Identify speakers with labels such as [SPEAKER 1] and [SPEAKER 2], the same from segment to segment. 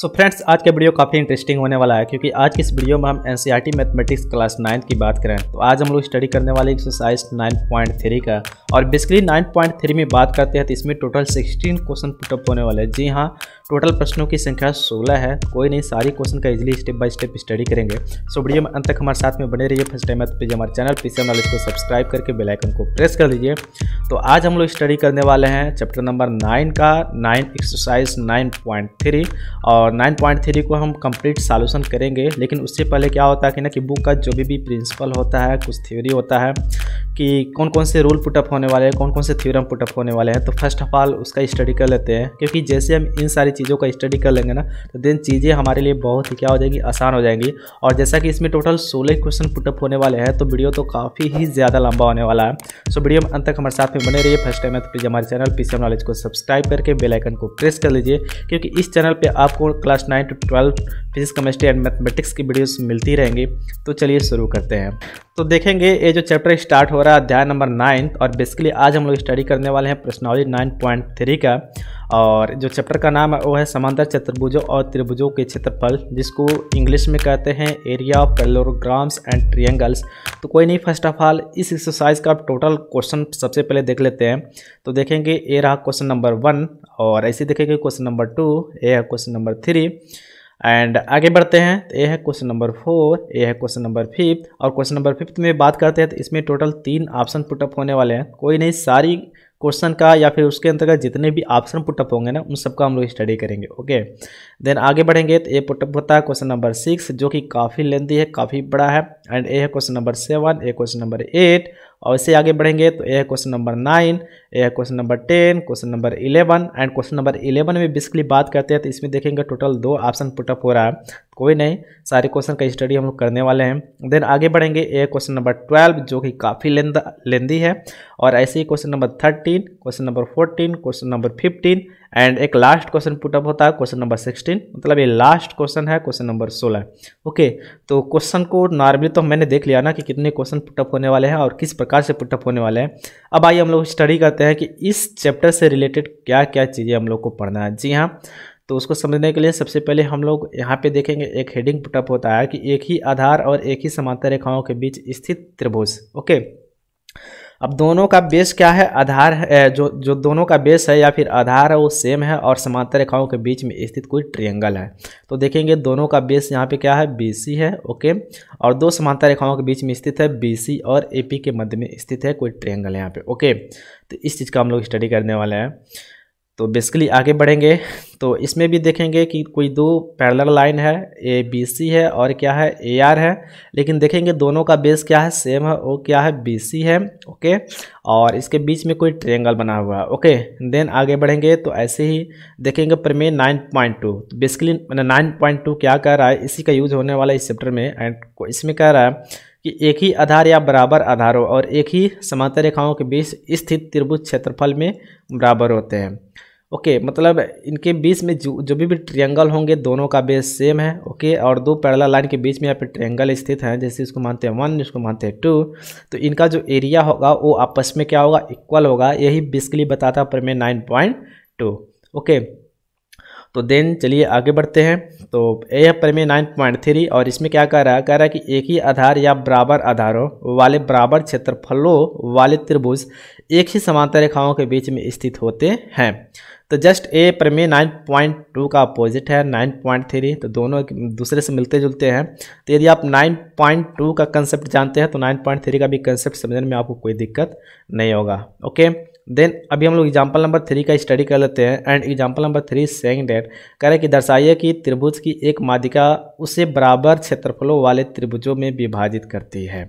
[SPEAKER 1] सो so friends आज का video काफ़ी इंटरेस्टिंग होने वाला है क्योंकि आज की इस वीडियो में हम एन मैथमेटिक्स क्लास नाइन्थ की बात करें तो आज हम लोग स्टडी करने वाले एक्सरसाइज 9.3 का और बेसिकली 9.3 में बात करते हैं तो इसमें टोटल 16 क्वेश्चन पुटअप होने वाले हैं जी हाँ टोटल प्रश्नों की संख्या 16 है कोई नहीं सारी क्वेश्चन का easily step by step study करेंगे सो वीडियो में अंत तक हमारे साथ में बने रहिए फर्स्ट टाइम तो प्लीज़ हमारे चैनल पीसीएम नॉलेज को सब्सक्राइब करके बेलाइकन को प्रेस कर दीजिए तो आज हम लोग स्टडी करने वाले हैं चैप्टर नंबर नाइन का nine exercise nine point three और नाइन पॉइंट थ्री को हम कंप्लीट सॉल्यूशन करेंगे लेकिन उससे पहले क्या होता है कि ना कि बुक का जो भी भी प्रिंसिपल होता है कुछ थ्योरी होता है कि कौन कौन से रूल पुटअप होने वाले हैं कौन कौन से थ्योरम पुटअप होने वाले हैं तो फर्स्ट ऑफ ऑल उसका स्टडी कर लेते हैं क्योंकि जैसे हम इन सारी चीज़ों का स्टडी कर लेंगे ना तो देन चीज़ें हमारे लिए बहुत ही क्या हो जाएंगी आसान हो जाएंगी और जैसा कि इसमें टोटल सोलह क्वेश्चन पुटअप होने वाले हैं तो वीडियो तो काफ़ी ही ज़्यादा लंबा होने वाला है सो वीडियो में अंत तक हमारे साथ में बने रहिए फर्स्ट टाइम है तो प्लीज़ हमारे चैनल पी नॉलेज को सब्सक्राइब करके बेलाइकन को प्रेस कर लीजिए क्योंकि इस चैनल पर आपको class nine to twelve physics chemistry and mathematics की वीडियोज़ मिलती रहेंगी तो चलिए शुरू करते हैं तो देखेंगे ये जो चैप्टर स्टार्ट हो रहा है अध्याय नंबर नाइन्थ और बेसिकली आज हम लोग स्टडी करने वाले हैं प्रश्नावली नाइन पॉइंट थ्री का और जो चैप्टर का नाम है वो है समांतर चतुर्भुजों और त्रिभुजों के क्षेत्रफल जिसको इंग्लिश में कहते हैं area of parallelograms and triangles तो कोई नहीं फर्स्ट ऑफ ऑल इस एक्सरसाइज का टोटल क्वेश्चन सबसे पहले देख लेते हैं तो देखेंगे ए रहा क्वेश्चन नंबर वन और ऐसे देखेंगे क्वेश्चन नंबर टू ए है क्वेश्चन नंबर थ्री एंड आगे बढ़ते हैं तो ये है क्वेश्चन नंबर फोर ये है क्वेश्चन नंबर फिफ्थ और क्वेश्चन नंबर फिफ्थ में बात करते हैं तो इसमें टोटल तीन ऑप्शन पुटअप होने वाले हैं कोई नहीं सारी क्वेश्चन का या फिर उसके अंतर्गत जितने भी ऑप्शन पुटअप होंगे ना उन सबका हम लोग स्टडी करेंगे ओके देन आगे बढ़ेंगे तो ये पुटअप होता है क्वेश्चन नंबर सिक्स जो कि काफ़ी लेंदी है काफ़ी बड़ा है एंड ए है क्वेश्चन नंबर सेवन ए क्वेश्चन नंबर एट और इसे आगे बढ़ेंगे तो ए है क्वेश्चन नंबर नाइन यह question number ten question number eleven and question number eleven में बेसिकली बात करते हैं तो इसमें देखेंगे टोटल दो ऑप्शन पुटअप हो रहा है कोई नहीं सारे क्वेश्चन का स्टडी हम लोग करने वाले हैं देन आगे बढ़ेंगे ए क्वेश्चन नंबर ट्वेल्व जो कि काफ़ी लेंदी है और ऐसे ही question number thirteen question number fourteen question number fifteen and एक लास्ट क्वेश्चन पुटअप होता है क्वेश्चन नंबर सिक्सटीन मतलब ये लास्ट क्वेश्चन है क्वेश्चन नंबर सोलह ओके तो क्वेश्चन को नॉर्मली तो मैंने देख लिया ना कि कितने क्वेश्चन पुटअप होने वाले हैं और किस प्रकार से पुटअप होने वाले हैं अब आइए हम लोग स्टडी करते हैं कि इस चैप्टर से रिलेटेड क्या क्या चीज़ें हम लोग को पढ़ना है जी हाँ तो उसको समझने के लिए सबसे पहले हम लोग यहाँ पे देखेंगे एक हेडिंग पुटअप होता है कि एक ही आधार और एक ही समांतर रेखाओं के बीच स्थित त्रिभुज ओके अब दोनों का बेस क्या है आधार है जो जो दोनों का बेस है या फिर आधार है वो सेम है और समांतर रेखाओं के बीच में स्थित कोई ट्रियंगल है तो देखेंगे दोनों का बेस यहाँ पे क्या है बीसी है ओके और दो समांतर रेखाओं के बीच में स्थित है बीसी और एपी के मध्य में स्थित है कोई ट्रियंगल है यहाँ पे ओके तो इस चीज़ का हम लोग स्टडी करने वाले हैं तो बेसिकली आगे बढ़ेंगे तो इसमें भी देखेंगे कि कोई दो पैरल लाइन है ए बी सी है और क्या है ए आर है लेकिन देखेंगे दोनों का बेस क्या है सेम है वो क्या है बी सी है ओके और इसके बीच में कोई ट्रेंगल बना हुआ है ओके देन आगे बढ़ेंगे तो ऐसे ही देखेंगे प्रमे नाइन पॉइंट टू तो बेसिकली नाइन पॉइंट टू क्या कह रहा है इसी का यूज़ होने वाला इस चैप्टर में एंड इसमें कह रहा है कि एक ही आधार या बराबर आधारों और एक ही समांतर रेखाओं के बीच स्थित त्रिभुज क्षेत्रफल में बराबर होते हैं ओके मतलब इनके बीच में जो जो भी भी ट्रायंगल होंगे दोनों का बेस सेम है ओके और दो पैरेलल लाइन के बीच में यहाँ पे ट्रायंगल स्थित हैं जैसे इसको मानते हैं वन इसको मानते हैं टू तो इनका जो एरिया होगा वो आपस में क्या होगा इक्वल होगा यही बेसिकली बताता पर मैं नाइन पॉइंट टू ओके तो देन चलिए आगे बढ़ते हैं तो ए है नाइन पॉइंट थ्री और इसमें क्या कह रहा है कह रहा है कि एक ही आधार या बराबर आधारों वाले बराबर क्षेत्रफलों वाले त्रिभुज एक ही समांतर रेखाओं के बीच में स्थित होते हैं तो जस्ट ए प्रमेय नाइन पॉइंट टू का अपोजिट है नाइन पॉइंट थ्री तो दोनों दूसरे से मिलते जुलते हैं तो यदि आप नाइन पॉइंट टू का कंसेप्ट जानते हैं तो नाइन पॉइंट थ्री का भी कंसेप्ट समझने में आपको कोई दिक्कत नहीं होगा ओके देन अभी हम लोग एग्जाम्पल नंबर थ्री का स्टडी कर लेते हैं and example number three saying that कह रहे कि दर्शाइए कि त्रिभुज की एक माध्यिका उसे बराबर क्षेत्रफलों वाले त्रिभुजों में विभाजित करती है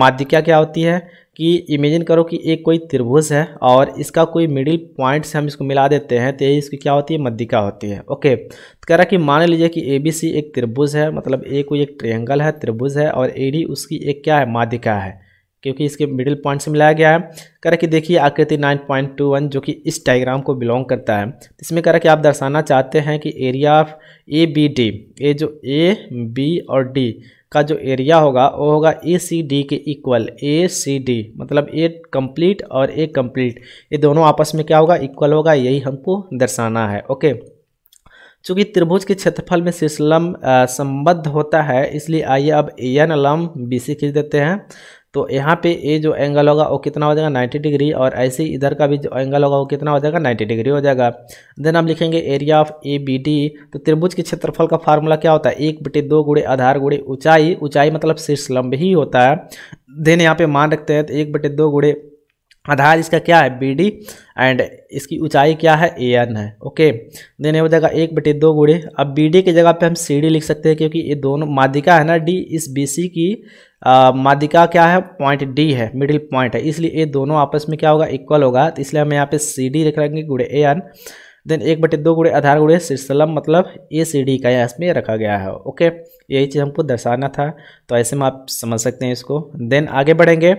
[SPEAKER 1] माध्यिका क्या होती है कि इमेजिन करो कि एक कोई त्रिभुज है और इसका कोई मिडिल पॉइंट से हम इसको मिला देते हैं तो ये इसकी क्या होती है मध्यिका होती है ओके तो कह रहा कि मान लीजिए कि ए बी सी एक त्रिभुज है मतलब ए कोई एक ट्रेंगल है त्रिभुज है और ए डी उसकी एक क्या है माध्यिका है क्योंकि इसके मिडिल पॉइंट से मिलाया गया है कह रहा कि देखिए आकृति 9.21 जो कि इस डायग्राम को बिलोंग करता है इसमें कह रहा कि आप दर्शाना चाहते हैं कि area of A B D A जो ए बी और डी का जो एरिया होगा वो होगा ए सी डी के इक्वल ए सी डी मतलब ए कंप्लीट और ए कंप्लीट ये दोनों आपस में क्या होगा इक्वल होगा यही हमको दर्शाना है ओके चूँकि त्रिभुज के क्षेत्रफल में शीर्षलम संबद्ध होता है इसलिए आइए अब ए एन लम बी सी खींच देते हैं तो यहाँ पे ये जो एंगल होगा वो कितना हो जाएगा 90 डिग्री और ऐसे इधर का भी जो एंगल होगा वो कितना हो जाएगा 90 डिग्री हो जाएगा देन हम लिखेंगे area of A B D तो त्रिभुज के क्षेत्रफल का फार्मूला क्या होता है एक बटे दो गुड़े आधार गुड़े ऊंचाई ऊंचाई मतलब शीर्ष लंब ही होता है देन यहाँ पे मान रखते हैं तो एक बटे दो गुड़े आधार इसका क्या है बी डी एंड इसकी ऊंचाई क्या है ए एन है ओके देन ये हो जाएगा एक बटे दो गुड़े अब बी डी की जगह पे हम सी डी लिख सकते हैं क्योंकि ये दोनों माध्यिका है ना डी इस बी सी की माध्यिका क्या है पॉइंट डी है मिडिल पॉइंट है इसलिए ये दोनों आपस में क्या होगा इक्वल होगा तो इसलिए हम यहाँ पे सी डी रखेंगे गुड़े ए एन देन एक बटे दो गुड़े आधार गुड़े सिरसलम मतलब ए सी डी का यहाँ इसमें रखा गया है ओके यही चीज़ हमको दर्शाना था तो ऐसे में आप समझ सकते हैं इसको देन आगे बढ़ेंगे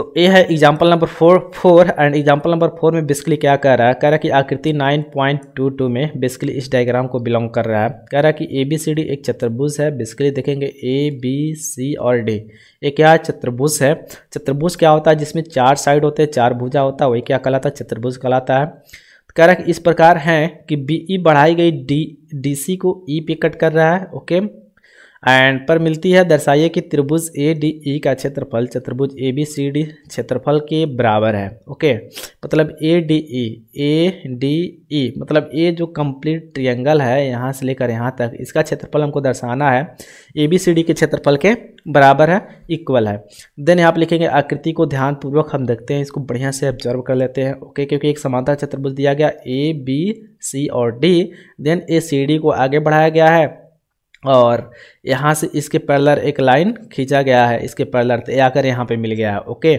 [SPEAKER 1] तो ये है example number four four and example number four में बेसिकली क्या कह रहा है कह रहा है कि आकृति 9.22 में बेसिकली इस डायग्राम को बिलोंग कर रहा है कह रहा है कि ए बी सी डी एक चतुर्भुज है बेसिकली देखेंगे ए बी सी और डी ये क्या चतुर्भुज है चतुर्भुज क्या होता है जिसमें चार साइड होते हैं चार भुजा होता है वही क्या कहलाता है चतुर्भुज कहलाता है तो कह रहा है कि इस प्रकार है कि बी ई e बढ़ाई गई डी डी सी को ई e पे कट कर रहा है ओके एंड पर मिलती है दर्शाइए कि त्रिभुज ए डी ई का क्षेत्रफल चतुर्भुज ए बी सी डी क्षेत्रफल के बराबर है ओके मतलब A D E A D E मतलब ए जो कंप्लीट ट्रियंगल है यहाँ से लेकर यहाँ तक इसका क्षेत्रफल हमको दर्शाना है ए बी सी डी के क्षेत्रफल के बराबर है इक्वल है देन यहाँ पर लिखेंगे आकृति को ध्यानपूर्वक हम देखते हैं इसको बढ़िया से ऑब्जर्व कर लेते हैं ओके क्योंकि एक समांतर चतुर्भुज दिया गया ए बी सी और D then A C D को आगे बढ़ाया गया है और यहाँ से इसके पैरलर एक लाइन खींचा गया है इसके पैरलर तो आकर यहाँ पे मिल गया है ओके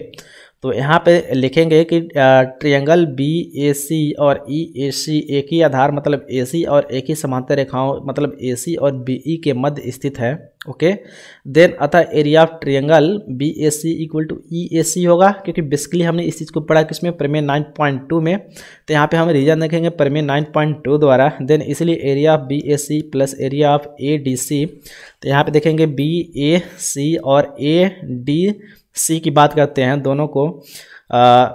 [SPEAKER 1] तो यहाँ पे लिखेंगे कि ट्रियंगल बी ए सी और ई ए सी एक ही आधार मतलब ए सी और एक ही समांतर रेखाओं मतलब ए सी और बी ई e के मध्य स्थित है ओके देन अतः area of triangle B A C equal to E A C होगा क्योंकि बेसिकली हमने इस चीज़ को पढ़ा किसमें प्रमेय 9.2 में तो यहाँ पे हम रीजन देखेंगे प्रमेय 9.2 द्वारा देन इसलिए area of B A C plus area of A D C तो यहाँ पर देखेंगे बी ए सी और ए डी सी की बात करते हैं दोनों को आ,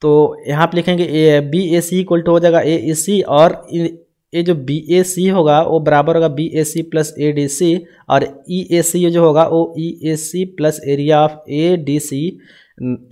[SPEAKER 1] तो यहाँ पर लिखेंगे A B A C equal to हो जाएगा ए ए सी और ये जो बी ए सी होगा वो बराबर होगा B A C plus A D C और ई ए सी जो होगा वो E A C plus area of A D C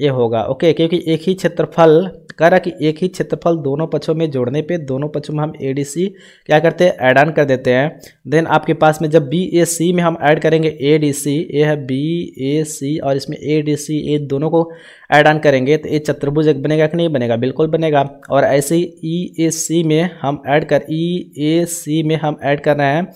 [SPEAKER 1] ये होगा ओके क्योंकि एक ही क्षेत्रफल कह रहा कि एक ही क्षेत्रफल दोनों पक्षों में जोड़ने पे दोनों पक्षों में हम ए डी सी क्या करते हैं ऐड ऑन कर देते हैं देन आपके पास में जब बी ए सी में हम ऐड करेंगे ए डी सी ए है बी ए सी और इसमें ए डी सी ए दोनों को ऐड ऑन करेंगे तो ये चतुर्भुज एक बनेगा कि नहीं बनेगा बिल्कुल बनेगा और ऐसे ही ई ए सी में हम ऐड कर ई ए सी में हम ऐड कर रहे हैं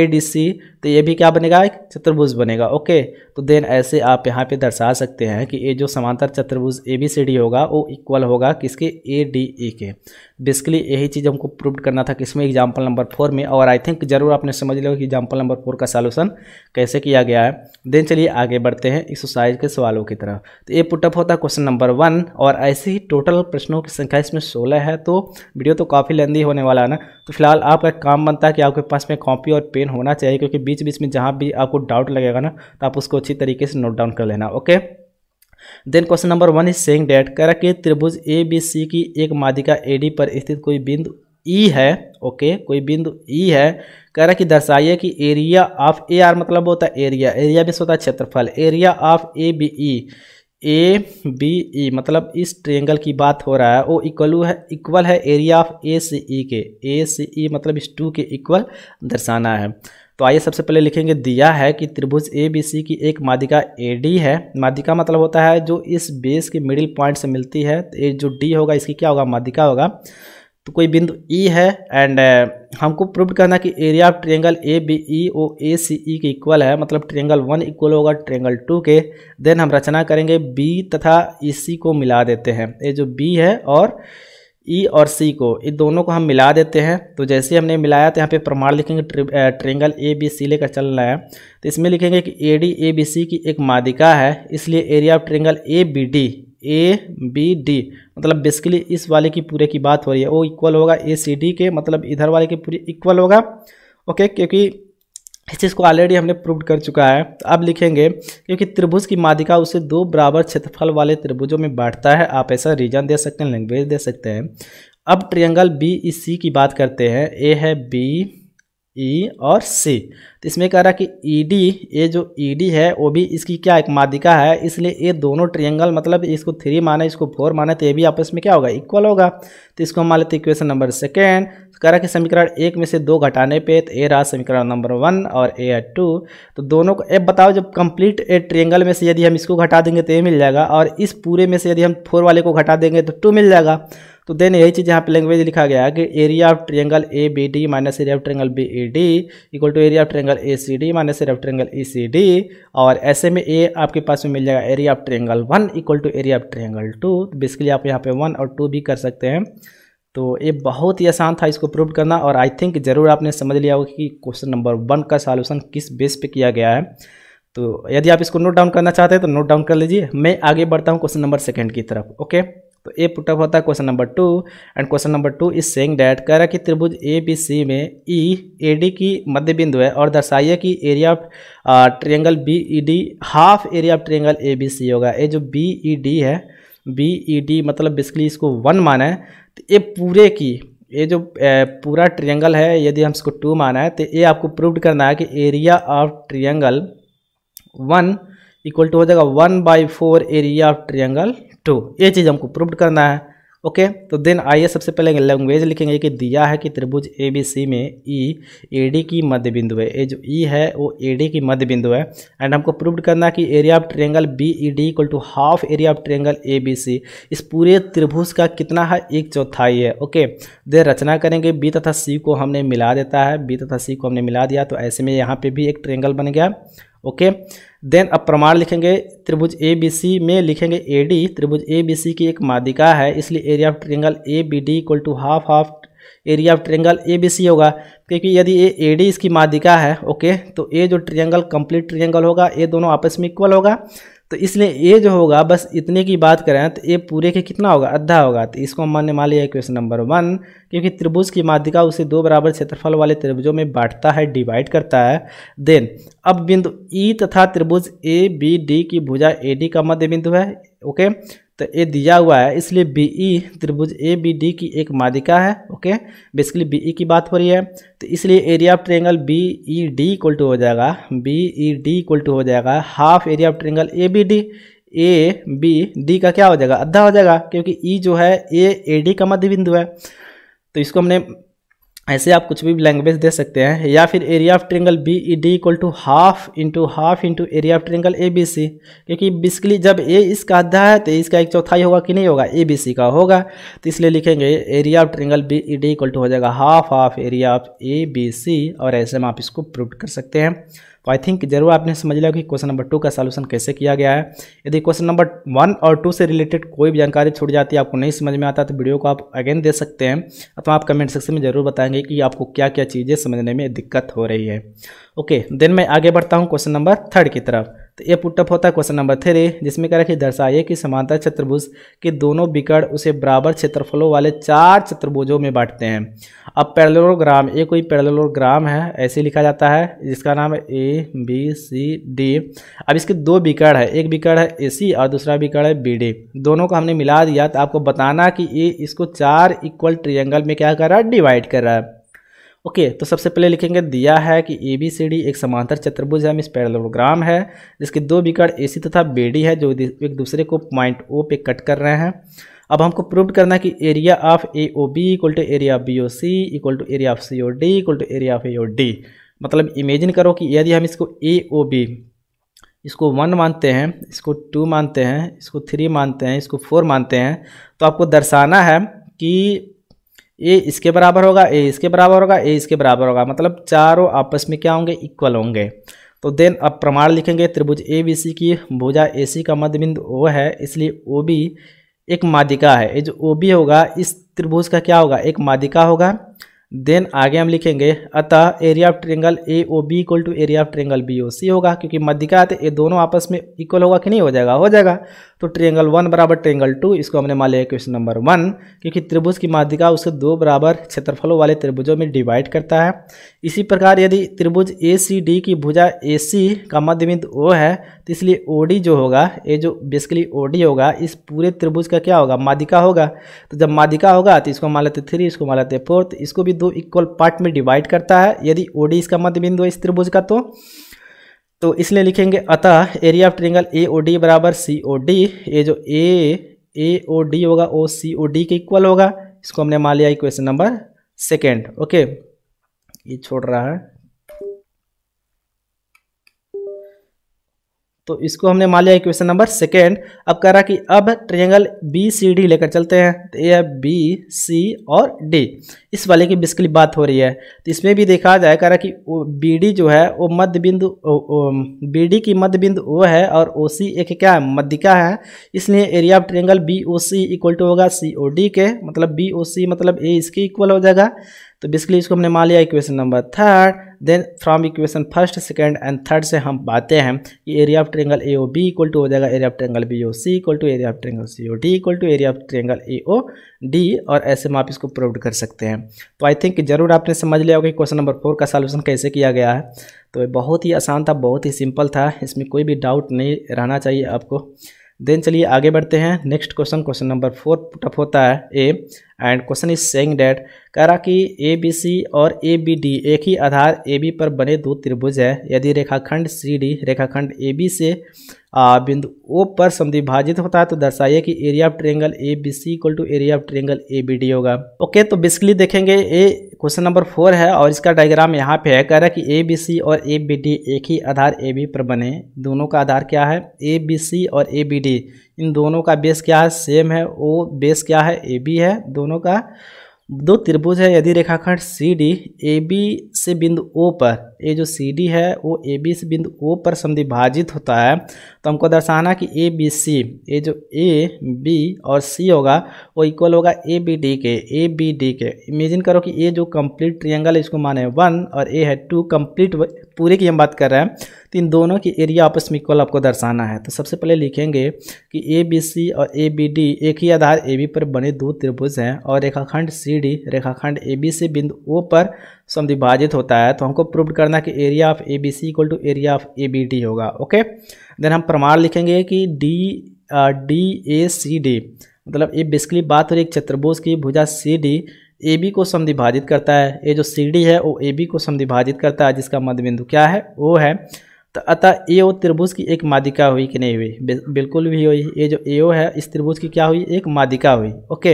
[SPEAKER 1] ए डी सी तो ये भी क्या बनेगा एक चतुर्भुज बनेगा ओके तो देन ऐसे आप यहाँ पे दर्शा सकते हैं कि ये जो समांतर चतुर्भुज ए बी सी डी होगा वो इक्वल होगा किसके ए डी ए के बेसिकली यही चीज़ हमको प्रूव करना था कि इसमें एग्जाम्पल नंबर फोर में और आई थिंक जरूर आपने समझ लिया कि एग्जाम्पल नंबर फोर का सॉल्यूशन कैसे किया गया है देन चलिए आगे बढ़ते हैं एक्सरसाइज के सवालों की तरफ तो ये पुटअप होता क्वेश्चन नंबर वन और ऐसे ही टोटल प्रश्नों की संख्या इसमें सोलह है तो वीडियो तो काफ़ी लेंदी होने वाला है ना तो फिलहाल आपका काम बनता है कि आपके पास में कॉपी और पेन होना चाहिए क्योंकि बीच बीच में जहाँ भी आपको डाउट लगेगा ना तो आप उसको अच्छी तरीके से नोट डाउन कर लेना okay then question number one is saying that कह रहा कि त्रिभुज ए बी सी की एक माध्यिका ए डी पर स्थित कोई बिंदु ई e है ओके okay, कोई बिंदु ई e है कह रहा कि दर्शाइए कि एरिया ऑफ ए आर मतलब होता है एरिया एरिया भी होता है क्षेत्रफल area of A B E A B E मतलब इस ट्रेंगल की बात हो रहा है वो इक्वल है इक्वल है area of A C E के ए सी ई मतलब इस टू के इक्वल दर्शाना है तो आइए सबसे पहले लिखेंगे दिया है कि त्रिभुज ए बी सी की एक मादिका ए डी है मादिका मतलब होता है जो इस बेस के मिडिल पॉइंट से मिलती है तो ये जो डी होगा इसकी क्या होगा मादिका होगा तो कोई बिंदु ई e है एंड हमको प्रूव करना कि area of triangle A B E ओ ए सी ई के इक्वल है मतलब ट्रेंगल वन इक्वल होगा ट्रेंगल टू के देन हम रचना करेंगे बी तथा ई e सी को मिला देते हैं ये जो बी है और ई e और सी को इन दोनों को हम मिला देते हैं तो जैसे हमने मिलाया तो यहाँ पे प्रमाण लिखेंगे ट्रेंगल ए बी सी लेकर चल रहा है तो इसमें लिखेंगे कि A D A B C की एक मादिका है इसलिए area of triangle A B D A B D मतलब बेसिकली इस वाले की पूरे की बात हो रही है वो इक्वल होगा ए सी डी के मतलब इधर वाले के पूरे इक्वल होगा ओके क्योंकि इस चीज़ को ऑलरेडी हमने प्रूव कर चुका है तो अब लिखेंगे क्योंकि त्रिभुज की मादिका उसे दो बराबर क्षेत्रफल वाले त्रिभुजों में बांटता है आप ऐसा रीजन दे सकते हैं लैंग्वेज दे सकते हैं अब ट्रायंगल बी ई सी की बात करते हैं ए है बी ई और सी तो इसमें कह रहा है कि ई e डी ये जो ई e डी है वो भी इसकी क्या एक मादिका है इसलिए ये दोनों ट्रियंगल मतलब इसको थ्री माने इसको फोर माने तो ये भी आपस में क्या होगा इक्वल होगा तो इसको हम मान लेते इक्वेशन नंबर सेकेंड कह रहा है कि समीकरण एक में से दो घटाने पे तो ए रहा समीकरण नंबर वन और ए है टू तो दोनों को ए बताओ जब कंप्लीट ए ट्रियंगल में से यदि हम इसको घटा देंगे तो ए मिल जाएगा और इस पूरे में से यदि हम फोर वाले को घटा देंगे तो टू मिल जाएगा तो देन यही चीज़ यहाँ पे लैंग्वेज लिखा गया है कि area of triangle A B D minus area of triangle B E D equal to area of triangle A C D minus area of triangle E C D और ऐसे में ए आपके पास में मिल जाएगा area of triangle one equal to area of triangle two तो बेसिकली आप यहाँ पे वन और टू भी कर सकते हैं तो ये बहुत ही आसान था इसको प्रूव करना और आई थिंक ज़रूर आपने समझ लिया होगा कि क्वेश्चन नंबर वन का सॉल्यूशन किस बेस पे किया गया है तो यदि आप इसको नोट डाउन करना चाहते हैं तो नोट डाउन कर लीजिए मैं आगे बढ़ता हूँ क्वेश्चन नंबर सेकेंड की तरफ ओके तो ए पुटअप होता है question number two and question number two is saying that कह रहा है कि त्रिभुज ए बी सी में ई ए डी की मध्य बिंदु है और दर्शाइए कि area of triangle B E D half area of triangle A B C होगा ये जो बी ई डी है बी ई डी मतलब बेसिकली इसको वन माना है तो ये पूरे की ये जो पूरा ट्रियंगल है यदि हम इसको टू माना है तो ये आपको प्रूव करना है कि area of triangle one equal to हो जाएगा one by four area of triangle two तो ये चीज़ हमको प्रूव करना है ओके तो देन आइए सबसे पहले लैंग्वेज लिखेंगे कि दिया है कि त्रिभुज ए बी सी में ई ए डी की मध्य बिंदु है ये जो ई e है वो ए डी की मध्य बिंदु है एंड हमको प्रूव करना है कि area of triangle B E D equal to half area of triangle A B C इस पूरे त्रिभुज का कितना है एक चौथाई है ओके देन रचना करेंगे बी तथा सी को हमने मिला देता है बी तथा सी को हमने मिला दिया तो ऐसे में यहाँ पर भी एक ट्रेंगल बन गया ओके okay? देन अब प्रमाण लिखेंगे त्रिभुज ए बी सी में लिखेंगे ए डी त्रिभुज ए बी सी की एक मादिका है इसलिए area of triangle A B D equal to half half area of triangle A B C होगा क्योंकि यदि ए ए डी इसकी मादिका है ओके तो ए जो ट्रेंगल कंप्लीट ट्रेंगल होगा ए दोनों आपस में इक्वल होगा तो इसलिए ए जो होगा बस इतने की बात करें तो ए पूरे के कितना होगा आधा होगा तो इसको हम मान्य मान लिया क्वेश्चन नंबर वन क्योंकि त्रिभुज की माध्यिका उसे दो बराबर क्षेत्रफल वाले त्रिभुजों में बांटता है डिवाइड करता है देन अब बिंदु ई e तथा त्रिभुज ए बी डी की भुजा ए डी का मध्य बिंदु है ओके तो ये दिया हुआ है इसलिए बी ई e त्रिभुज ए बी डी की एक मादिका है ओके बेसिकली बी ई की बात हो रही है तो इसलिए area of triangle B E D equal to हो जाएगा B E D equal to हो जाएगा half area of triangle A B D A B D का क्या हो जाएगा अद्धा हो जाएगा क्योंकि ई e जो है ए ए डी का मध्य बिंदु है तो इसको हमने ऐसे आप कुछ भी लैंग्वेज दे सकते हैं या फिर area of triangle B E D equal to half into half into area of triangle A B C क्योंकि बेसिकली जब ए इसका आधा है तो इसका एक चौथाई होगा कि नहीं होगा ए बी सी का होगा तो इसलिए लिखेंगे area of triangle B E D equal to हो जाएगा half half area of A B C और ऐसे हम आप इसको प्रूव कर सकते हैं तो आई थिंक जरूर आपने समझ लिया कि क्वेश्चन नंबर टू का सोल्यूशन कैसे किया गया है यदि क्वेश्चन नंबर वन और टू से रिलेटेड कोई भी जानकारी छूट जाती है आपको नहीं समझ में आता तो वीडियो को आप अगेन दे सकते हैं अथवा आप कमेंट सेक्शन में जरूर बताएंगे कि आपको क्या क्या चीज़ें समझने में दिक्कत हो रही है ओके देन मैं आगे बढ़ता हूँ क्वेश्चन नंबर थर्ड की तरफ तो ये पुटअप होता है क्वेश्चन नंबर थ्री जिसमें कह रहा है कि दर्शाइए कि समांतर चतुर्भुज के दोनों बिकड़ उसे बराबर क्षेत्रफलों वाले चार चतुर्भुजों में बांटते हैं अब पैरेललोग्राम ये कोई पैरेललोग्राम है ऐसे लिखा जाता है जिसका नाम है ए बी सी डी अब इसके दो विकर्ण है एक विकर्ण है ए सी और दूसरा विकर्ण है बी डी दोनों को हमने मिला दिया तो आपको बताना कि ये इसको चार इक्वल ट्रिएंगल में क्या कर रहा है डिवाइड कर रहा है ओके तो सबसे पहले लिखेंगे दिया है कि ए बी सी डी एक समांतर चतुर्भुज है इस पैरेललोग्राम है जिसके दो विकर्ण ए सी तथा बी डी है जो एक दूसरे को पॉइंट ओ पे कट कर रहे हैं अब हमको प्रूव करना है कि area of A O B equal to area of B O C equal to area of C O D equal to area of A O D मतलब इमेजिन करो कि यदि हम इसको ए ओ बी इसको वन मानते हैं इसको टू मानते हैं इसको थ्री मानते हैं इसको फोर मानते हैं तो आपको दर्शाना है कि ए इसके बराबर होगा ए इसके बराबर होगा ए इसके बराबर होगा मतलब चारों आपस में क्या होंगे इक्वल होंगे तो देन अब प्रमाण लिखेंगे त्रिभुज ए बी सी की भुजा ए सी का मध्य बिंदु ओ है इसलिए ओ बी एक मादिका है ये जो ओ बी होगा इस त्रिभुज का क्या होगा एक मादिका होगा देन आगे हम लिखेंगे अतः area of triangle A O B equal to area of triangle B O C होगा क्योंकि मध्यिका आते तो ये दोनों आपस में इक्वल होगा कि नहीं हो जाएगा हो जाएगा तो ट्रेंगल वन बराबर ट्रेंगल टू इसको हमने मान लिया क्वेश्चन नंबर वन क्योंकि त्रिभुज की माध्यिका उसे दो बराबर क्षेत्रफलों वाले त्रिभुजों में डिवाइड करता है इसी प्रकार यदि त्रिभुज ए सी डी की भुजा ए सी का मध्यबिंदु ओ है तो इसलिए ओ डी जो होगा ये जो बेसिकली ओ डी होगा इस पूरे त्रिभुज का क्या होगा माध्यिका होगा तो जब माध्यिका होगा तो इसको मान लेते थ्री इसको मान लेते फोर्थ तो इसको भी दो इक्वल पार्ट में डिवाइड करता है यदि ओ डी इसका बिंदु है इस त्रिभुज का तो तो इसलिए लिखेंगे अतः area of triangle A O D बराबर सी ओ डी ये जो ए ए ओ डी होगा ओ सी ओ डी के इक्वल होगा इसको हमने मान लिया इक्वेशन नंबर सेकेंड ओके ये छोड़ रहा है तो इसको हमने मान लिया क्वेश्चन नंबर सेकेंड अब कह रहा कि अब ट्रेंगल बी सी डी लेकर चलते हैं तो ये बी सी और डी इस वाले की बेसिकली बात हो रही है तो इसमें भी देखा जाए कह रहा कि बी डी जो है वो मध्य बिंदु बी डी की मध्य बिंदु ओ है और ओ सी एक क्या है मध्यिका है इसलिए area of triangle B O C equal to होगा सी ओ डी के मतलब बी ओ सी मतलब ए इसके इक्वल हो जाएगा तो बेसिकली इसको हमने मान लिया equation number third then from equation first second and third से हम पाते हैं कि area of triangle A O B equal to हो जाएगा area of triangle B O C equal to area of triangle C O D equal to area of triangle A O D और ऐसे हम आप इसको प्रूव कर सकते हैं तो आई थिंक जरूर आपने समझ लिया होगा कि क्वेश्चन नंबर फोर का सॉल्यूशन कैसे किया गया है तो ये बहुत ही आसान था बहुत ही सिंपल था इसमें कोई भी डाउट नहीं रहना चाहिए आपको देन चलिए आगे बढ़ते हैं next question question number four tough होता है ए and question is saying that कह रहा कि ए बी सी और ए बी डी एक ही आधार ए बी पर बने दो त्रिभुज है यदि रेखाखंड सी डी रेखाखंड ए बी से बिंदु ओ पर संधिभाजित होता है तो दर्शाइए कि area of triangle A B C equal to area of triangle A B D होगा ओके तो बेसिकली देखेंगे ए क्वेश्चन नंबर फोर है और इसका डायग्राम यहाँ पे है कह रहा है कि ए बी सी और ए बी डी एक ही आधार ए बी पर बने दोनों का आधार क्या है ए बी सी और ए बी डी इन दोनों का बेस क्या है सेम है ओ बेस क्या है ए बी है दोनों का दो त्रिभुज है यदि रेखाखंड सी डी ए बी से बिंदु ओ पर ये जो सी डी है वो ए बी से बिंदु ओ पर संधिभाजित होता है तो हमको दर्शाना कि ए बी सी ये जो ए बी और सी होगा वो इक्वल होगा ए बी डी के ए बी डी के इमेजिन करो कि ये जो कंप्लीट ट्रायंगल है इसको माने वन और ए है टू कंप्लीट पूरे की हम बात कर रहे हैं तो इन दोनों की एरिया आपस में इक्वल आपको दर्शाना है तो सबसे पहले लिखेंगे कि ए बी सी और ए बी डी एक ही आधार ए बी पर बने दो त्रिभुज हैं और रेखाखंड सी डी रेखाखंड ए बी सी बिंदु ओ पर समिभाजित होता है तो हमको प्रूव करना कि area of A B C equal to area of A B D होगा ओके देन हम प्रमाण लिखेंगे कि D D A C D मतलब ये बेसिकली बात हो रही है चतुर्भुज की भुजा सी डी ए बी को समिभाजित करता है ये जो सी डी है वो ए बी को समिभाजित करता है जिसका मध्य बिंदु क्या है वो है तो अतः ए ओ त्रिभुज की एक मादिका हुई कि नहीं हुई बिल्कुल भी हुई ये जो ए ओ है इस त्रिभुज की क्या हुई एक मादिका हुई ओके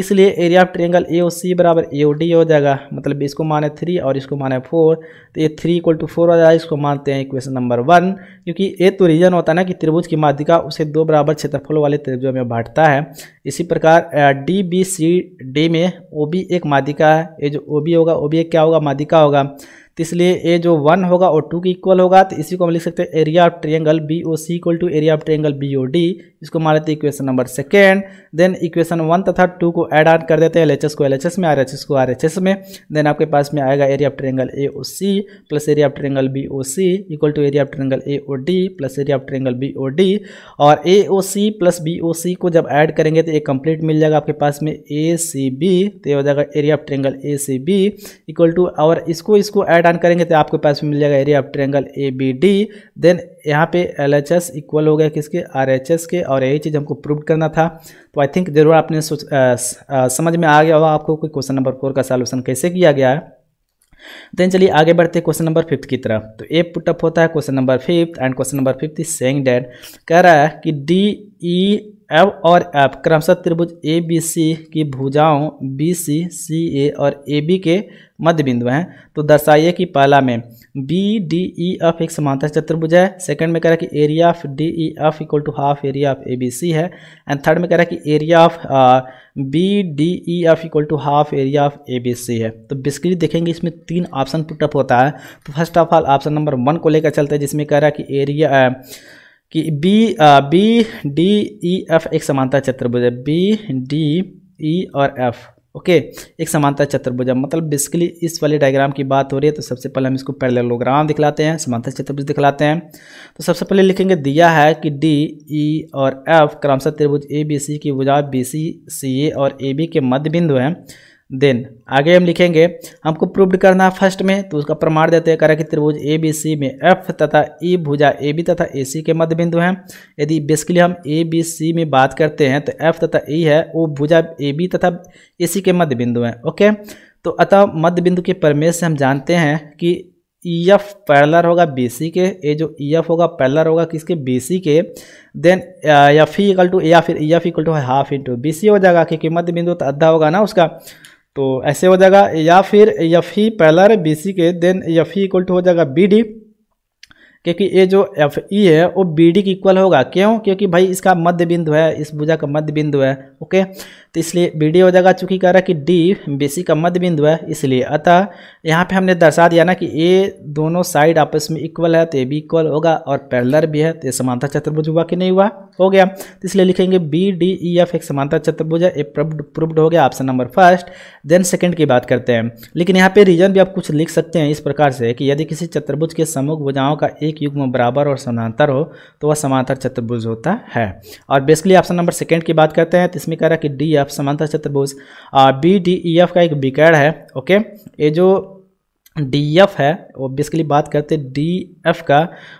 [SPEAKER 1] इसलिए area of triangle A O C बराबर ए ओ डी हो जाएगा मतलब इसको माने थ्री और इसको माने फोर तो ये थ्री इक्वल टू फोर हो जाएगा इसको मानते हैं इक्वेशन नंबर वन क्योंकि ये तो रीजन होता है ना कि त्रिभुज की मादिका उसे दो बराबर क्षेत्रफल वाले त्रिभुजों में बांटता है इसी प्रकार डी बी सी डी में ओ बी एक मादिका है ये जो ओ बी होगा ओ बी एक क्या होगा मादिका होगा तो इसलिए ए जो वन होगा और टू के इक्वल होगा तो इसी को हम लिख सकते हैं area of triangle B O C equal to area of triangle B O D इसको मान लेते हैं equation number second then equation one तथा टू को एड ऑन कर देते हैं एल को एल में आर को आर में देन आपके पास में आएगा area of triangle A O C plus area of triangle B O C equal to area of triangle A O D plus area of triangle B O D और A O C plus B O सी को जब add करेंगे तो ये complete मिल जाएगा आपके पास में ए सी बी तो ये हो जाएगा area of triangle A C B equal to और इसको इसको ऐड राइट ऑन करेंगे तो आपके पास में मिल जाएगा area of triangle A B D then यहाँ पे एल एच एस इक्वल हो गया किसके आर एच एस के और यही चीज़ हमको प्रूव करना था तो आई थिंक जरूर आपने सोच समझ में आ गया होगा आपको कि क्वेश्चन नंबर फोर का सॉल्यूशन कैसे किया गया है देन चलिए आगे बढ़ते हैं क्वेश्चन नंबर फिफ्थ की तरफ तो ए पुटअप होता है question number fifth and question number fifth saying that कह रहा है कि डी ई e, एफ और एफ क्रमशः त्रिभुज ए बी सी की भुजाओं बी सी सी ए और ए बी के मध्य बिंदु हैं तो दर्शाइए कि पहला में बी डी ई एफ एक समांतर चतुर्भुज है सेकंड में कह रहा है कि area of D E F equal to half area of A B C है एंड थर्ड में कह रहा है कि area of B D E F equal to half area of A B C है तो बेसिकली देखेंगे इसमें तीन ऑप्शन पुटअप होता है तो first of all option number one को लेकर चलते हैं जिसमें कह रहा है कि एरिया कि B B D E F एक समानता चतुर्भुज है बी डी ई और एफ ओके एक समानता चतुर्भुज मतलब बेसिकली इस वाले डायग्राम की बात हो रही है तो सबसे पहले हम इसको पैरेललोग्राम दिखलाते हैं समानता चतुर्भुज दिखलाते हैं तो सबसे पहले लिखेंगे दिया है कि डी ई e और एफ क्रमशः त्रिभुज ए बी सी की वजह बी सी सी ए और ए बी के मध्य बिंदु हैं देन आगे हम लिखेंगे हमको प्रूव्ड करना है फर्स्ट में तो उसका प्रमाण देते हैं करें कि त्रिभुज ए बी सी में एफ तथा ई e भुजा ए बी तथा ए सी के मध्य बिंदु हैं यदि बेसिकली हम ए बी सी में बात करते हैं तो एफ तथा ई e है वो भुजा ए बी तथा ए सी के मध्य बिंदु हैं ओके तो अतः मध्य बिंदु के परमेश से हम जानते हैं कि ई एफ पैरलर होगा बी सी के ये जो ई e एफ होगा पैरलर होगा किसके बी सी के then F E equal to या फिर E F equal to half into B C हो जाएगा क्योंकि मध्य बिंदु तो अद्धा होगा ना उसका तो ऐसे हो जाएगा या फिर यफ ही पैलर बी सी के देन यफ ही इक्वल टू हो जाएगा बी डी क्योंकि ये जो एफ ई e है वो बी डी के इक्वल होगा क्यों क्योंकि भाई इसका मध्य बिंदु है इस भुजा का मध्य बिंदु है ओके तो इसलिए बी हो जाएगा चूँकि कह रहा है कि डी बेसी का मध्य बिंदु है इसलिए अतः यहाँ पे हमने दर्शा दिया ना कि ए दोनों साइड आपस में इक्वल है तो ए भी इक्वल होगा और पैरलर भी है तो ये समानता चतुर्भुज हुआ कि नहीं हुआ हो गया तो इसलिए लिखेंगे बी डी ई एफ एक समानता चतुर्भुज है ए प्रूव्ड हो गया option number first then second की बात करते हैं लेकिन यहाँ पे रीजन भी आप कुछ लिख सकते हैं इस प्रकार से कि यदि किसी चतुर्भुज के समूह भुजाओं का एक युग्म बराबर और समानांतर हो तो वह समांतर चतुर्भुज होता है और बेसिकली ऑप्शन नंबर सेकेंड की बात करते हैं तो इसमें कह रहा है कि डी एफ समांतर चतुर्भुज बी डी ई एफ का एक विकर्ण है ओके ये जो डी एफ है वो बेसिकली बात करते डी एफ का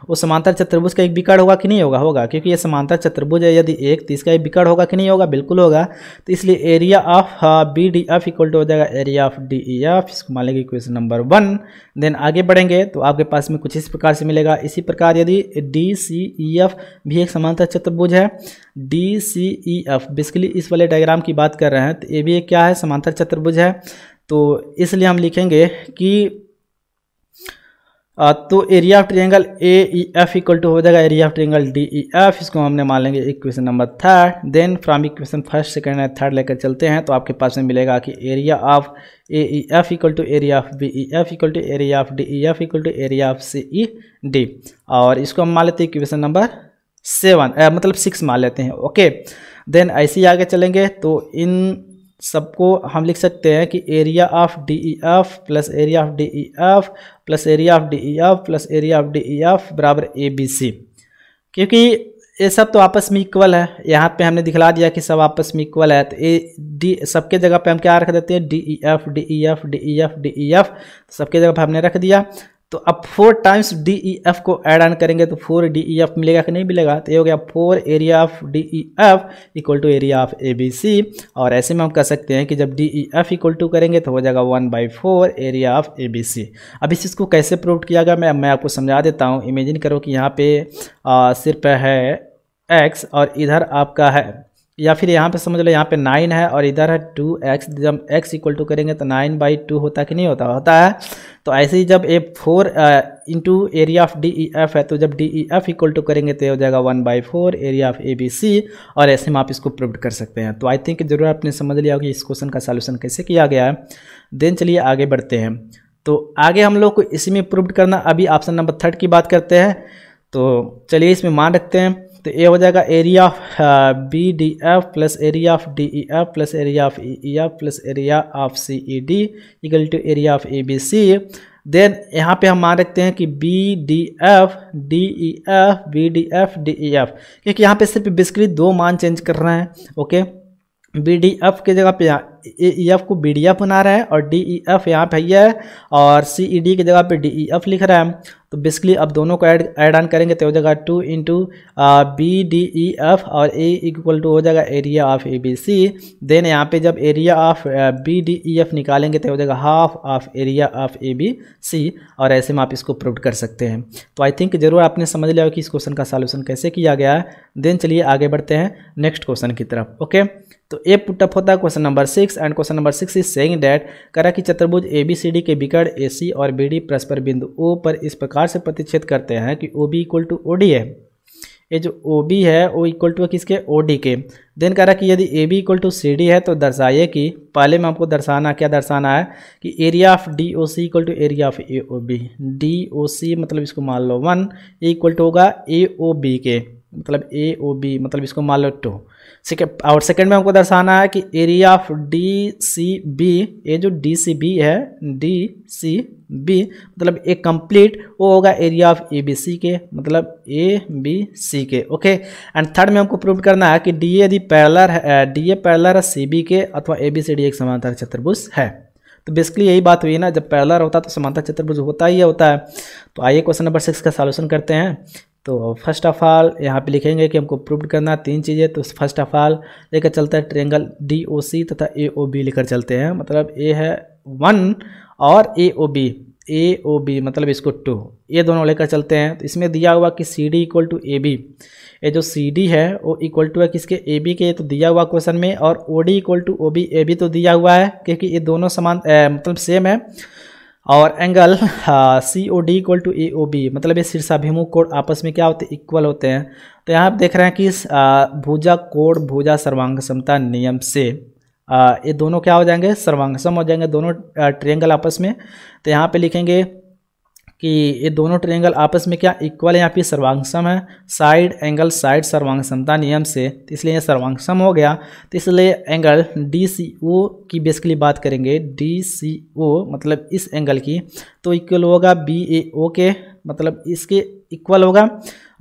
[SPEAKER 1] वो समांतर चतुर्भुज का एक विकर्ण होगा कि नहीं होगा होगा क्योंकि ये समांतर चतुर्भुज है यदि एक तो इसका एक विकर्ण होगा कि नहीं होगा बिल्कुल होगा तो इसलिए area of B D F equal to हो जाएगा area of D E F इसको मान लेंगे क्वेश्चन नंबर वन देन आगे बढ़ेंगे तो आपके पास में कुछ इस प्रकार से मिलेगा इसी प्रकार यदि डी सी ई एफ भी एक समांतर चतुर्भुज है D C E F basically इस वाले डायग्राम की बात कर रहे हैं तो ये भी क्या है समांतर चतुर्भुज है तो इसलिए हम लिखेंगे कि तो area of triangle A E F equal to हो जाएगा area of triangle D E F इसको हमने मान लेंगे equation number third then from equation first second and third लेकर चलते हैं तो आपके पास में मिलेगा कि area of A E F equal to area of B E F equal to area of D E F equal to area of C E D और इसको हम मान लेते हैं इक्वेशन नंबर सेवन मतलब सिक्स मान लेते हैं ओके देन ऐसे ही आगे चलेंगे तो इन सबको हम लिख सकते हैं कि area of D E F plus area of D E F plus area of D E F plus area of D E F बराबर ए बी सी क्योंकि ये सब तो आपस में इक्वल है यहाँ पे हमने दिखला दिया कि सब आपस में इक्वल है तो ए डी सबके जगह पे हम क्या रख देते हैं D E F D E F D E F D E F सबके जगह पे हमने रख दिया तो अब four times D E F को एड ऑन करेंगे तो फोर डी ई एफ मिलेगा कि नहीं मिलेगा तो ये हो गया four area of D E F equal to area of A B C और ऐसे में हम कह सकते हैं कि जब D E F equal to करेंगे तो हो जाएगा one by four area of A B C अब इस चीज़ को कैसे प्रूव किया गया मैं मैं आपको समझा देता हूँ इमेजिन करो कि यहाँ पे आ, सिर्फ है एक्स और इधर आपका है या फिर यहाँ पे समझ लो यहाँ पे नाइन है और इधर है टू एक्स जब एक्स इक्वल टू करेंगे तो नाइन बाई टू होता कि नहीं होता होता है तो ऐसे ही जब ए four into area of D E F है तो जब D E F equal to करेंगे तो हो जाएगा one by four area of A B C और ऐसे में आप इसको प्रूव कर सकते हैं तो आई थिंक जरूर आपने समझ लिया होगा इस क्वेश्चन का सोल्यूशन कैसे किया गया है देन चलिए आगे बढ़ते हैं तो आगे हम लोग को इसी में प्रूव करना अभी ऑप्शन नंबर थर्ड की बात करते हैं तो चलिए इसमें मान रखते हैं तो ये हो जाएगा area of B D F plus area of D E F plus area of E E F plus area of C E D equal to area of A B C then यहाँ पे हम मान रखते हैं कि B D F D E F B D F D E F क्योंकि यहाँ पे सिर्फ बेसिकली दो मान चेंज कर रहे हैं ओके बी डी एफ की जगह पे ए ई e, एफ को बी डी एफ बना रहे हैं और डी ई एफ यहाँ पे है और सी ई डी की जगह पे डी ई एफ लिख रहा है तो बेसिकली अब दोनों को ऐड ऐड ऑन करेंगे तो हो जाएगा two into B D E F और ए इक्वल टू हो जाएगा area of A B C then यहाँ पे जब area of B D E F निकालेंगे तो हो जाएगा half of area of A B C और ऐसे में आप इसको प्रूव कर सकते हैं तो आई थिंक जरूर आपने समझ लिया कि इस क्वेश्चन का सॉल्यूशन कैसे किया गया है देन चलिए आगे बढ़ते हैं नेक्स्ट क्वेश्चन की तरफ ओके तो ए पुटअप होता है question number six six and question number six is saying that करा कि चतुर्भुज ए बी सी डी के बिकर्ण ए सी और बी डी परस्पर बिंदु ओ पर इस प्रकार से प्रतिच्छेद करते हैं कि O B equal to O D है ये जो ओ बी है वो इक्वल टू किसके ओ डी के देन कह रहा कि यदि A B equal to C D है तो दर्शाइए कि पहले में आपको दर्शाना क्या दर्शाना है कि area of D O C equal to area of A O B D O C मतलब इसको मान लो वन इक्वल टू होगा ए ओ बी के मतलब ए ओ बी मतलब इसको मान लो टू ठीक है और सेकंड में हमको दर्शाना है कि area of D C B ये जो डी सी बी है डी सी बी मतलब ए कंप्लीट वो होगा area of A B C के मतलब ए बी सी के ओके एंड थर्ड में हमको प्रूव करना है कि डी ए यदि पैरलर है डी ए पैरलर है सी बी के अथवा ए बी सी डी एक समांतर चतुर्भुज है तो बेसिकली यही बात हुई ना जब पैरलर होता है तो समांतर चतुर्भुज होता ही होता है तो आइए क्वेश्चन नंबर सिक्स का सॉल्यूशन करते हैं तो फर्स्ट ऑफ ऑल यहाँ पे लिखेंगे कि हमको प्रूव करना तीन चीज़ें तो फर्स्ट ऑफ ऑल लेकर चलता है ट्रेंगल डी ओ सी तथा ए ओ बी लेकर चलते हैं मतलब ए है वन और A O B A O B मतलब इसको टू ये दोनों लेकर चलते हैं तो इसमें दिया हुआ कि C D equal to A B ये जो सी डी है वो इक्वल टू है किसके ए बी के तो दिया हुआ क्वेश्चन में और O D equal to O B A B तो दिया हुआ है क्योंकि ये दोनों समान ए, मतलब सेम है और angle C O D equal to A O B मतलब ये शीर्षाभिमुख कोण आपस में क्या होते इक्वल होते हैं तो यहाँ आप देख रहे हैं कि इस भुजा कोण भुजा सर्वांग समता नियम से आ, ये दोनों क्या हो जाएंगे सर्वांगसम हो जाएंगे दोनों ट्रेंगल आपस में तो यहाँ पे लिखेंगे कि ये दोनों ट्रेंगल आपस में क्या इक्वल है यहाँ पे सर्वांगसम है साइड एंगल साइड सर्वांगसमता नियम से तो इसलिए सर्वांगसम हो गया तो इसलिए एंगल डी सी ओ की बेसिकली बात करेंगे डी सी ओ मतलब इस एंगल की तो इक्वल होगा बी ए ओ के मतलब इसके इक्वल होगा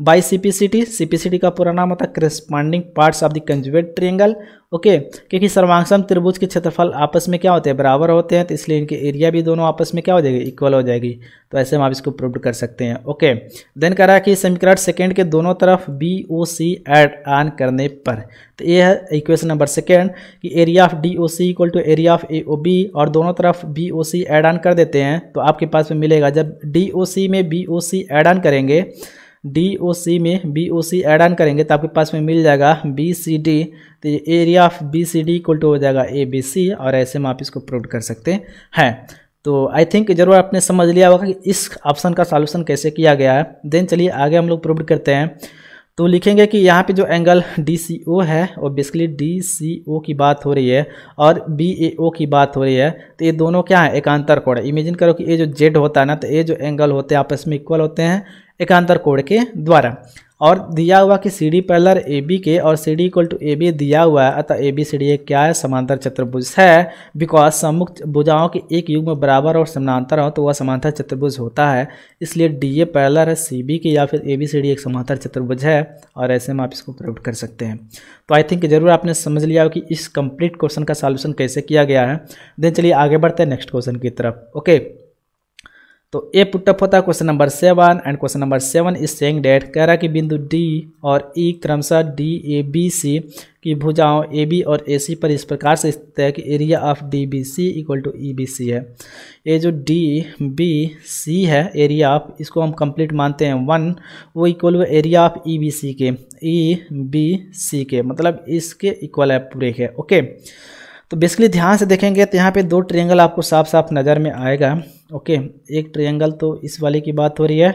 [SPEAKER 1] बाई सीपीसीटी सीपीसीटी का पूरा नाम होता है corresponding parts of the conjugate triangle okay क्योंकि सर्वांगसम त्रिभुज के क्षेत्रफल आपस में क्या होते हैं बराबर होते हैं तो इसलिए इनके एरिया भी दोनों आपस में क्या हो जाएगी इक्वल हो जाएगी तो ऐसे हम आप इसको प्रूव कर सकते हैं ओके देन कह रहा है कि समीकरण सेकेंड के दोनों तरफ B O C add on करने पर तो ये है इक्वेशन नंबर सेकेंड कि area of D O C equal to area of A O B और दोनों तरफ B O C add on कर देते हैं तो आपके पास में मिलेगा जब डी ओ सी में B O C add on करेंगे डी ओ सी में B O C add on करेंगे तो आपके पास में मिल जाएगा बी सी डी तो ये area of B C D equal to हो जाएगा ए बी सी और ऐसे में आप इसको प्रूव कर सकते हैं तो आई थिंक जरूर आपने समझ लिया होगा कि इस ऑप्शन का सॉल्यूशन कैसे किया गया है देन चलिए आगे हम लोग प्रूव करते हैं तो लिखेंगे कि यहाँ पे जो एंगल डी सी ओ है वो बेसिकली डी सी ओ की बात हो रही है और बी ए ओ की बात हो रही है तो ये दोनों क्या है एकांतर कोण है इमेजिन करो कि ये जो जेड होता है ना तो ये जो एंगल होते हैं आपस में इक्वल होते हैं एकांतर कोण के द्वारा और दिया हुआ कि C D parallel A B के और C D equal to A B दिया हुआ है अतः ए बी सी डी ए क्या है समांतर चतुर्भुज है बिकॉज सम्मुख भुजाओं के एक युग में बराबर और समानांतर हो तो वह समांतर चतुर्भुज होता है इसलिए डी ए पैलर है सी बी के या फिर ए बी सी डी एक समांतर चतुर्भुज है और ऐसे में आप इसको प्रूव कर सकते हैं तो आई थिंक जरूर आपने समझ लिया हो कि इस कंप्लीट क्वेश्चन का सॉल्यूशन कैसे किया गया है देन चलिए आगे बढ़ते हैं नेक्स्ट क्वेश्चन की तरफ ओके तो ए पुटअप होता है question number seven and question number seven is saying that कह रहा है कि बिंदु डी और ई e, क्रमशः डी ए बी सी की भुजाओं ए बी और ए सी पर इस प्रकार से स्थित है कि area of D B C equal to E B C है ये जो डी बी सी है एरिया ऑफ इसको हम कंप्लीट मानते हैं वन वो इक्वल वो area of E B C के ई बी सी के मतलब इसके इक्वल है पूरे के ओके okay? तो बेसिकली ध्यान से देखेंगे तो यहाँ पे दो ट्रेंगल आपको साफ साफ नज़र में आएगा ओके एक ट्रायंगल तो इस वाले की बात हो रही है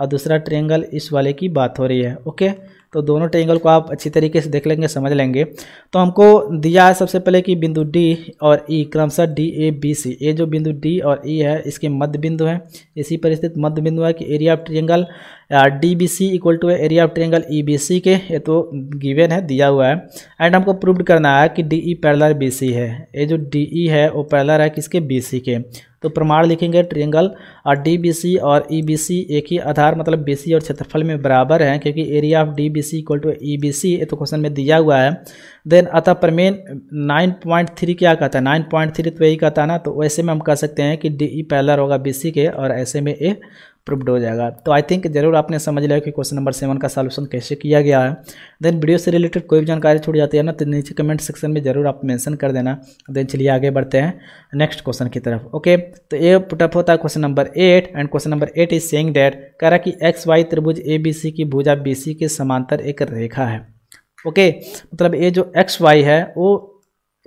[SPEAKER 1] और दूसरा ट्रायंगल इस वाले की बात हो रही है ओके तो दोनों ट्रेंगल को आप अच्छी तरीके से देख लेंगे समझ लेंगे तो हमको दिया है सबसे पहले कि बिंदु डी और ई e, क्रमशः डी ए बी सी ये जो बिंदु डी और ई e है इसके मध्य बिंदु है इसी पर स्थित मध्य बिंदु है कि area of triangle D B C equal to area of triangle E B C के ये तो गिवेन है दिया हुआ है एंड हमको प्रूव करना है कि D E parallel B C है ये जो डी ई e है वो पैरलर है किसके बी सी के तो प्रमाण लिखेंगे ट्रेंगल और डी बी सी और ई बी सी एक ही आधार मतलब बी सी और क्षेत्रफल में बराबर हैं क्योंकि area of D B C equal to E B C ये तो क्वेश्चन में दिया हुआ है देन अतः प्रमेन नाइन पॉइंट थ्री क्या कहता है नाइन पॉइंट थ्री तो यही कहता है ना तो वैसे में हम कह सकते हैं कि डी ई पैलर होगा बी सी के और ऐसे में ए प्रूव्ड हो जाएगा तो आई थिंक जरूर आपने समझ लिया कि क्वेश्चन नंबर सेवन का सॉल्यूशन कैसे किया गया है देन वीडियो से रिलेटेड कोई भी जानकारी छूट जाती है ना तो नीचे कमेंट सेक्शन में जरूर आप मेंशन कर देना देन चलिए आगे बढ़ते हैं नेक्स्ट क्वेश्चन की तरफ ओके तो ये पुटअप होता है question number eight and question number eight is saying that कह रहा कि एक्स वाई त्रिभुज ए बी सी की भूजा बी सी के समांतर एक रेखा है ओके मतलब ये जो एक्स वाई है वो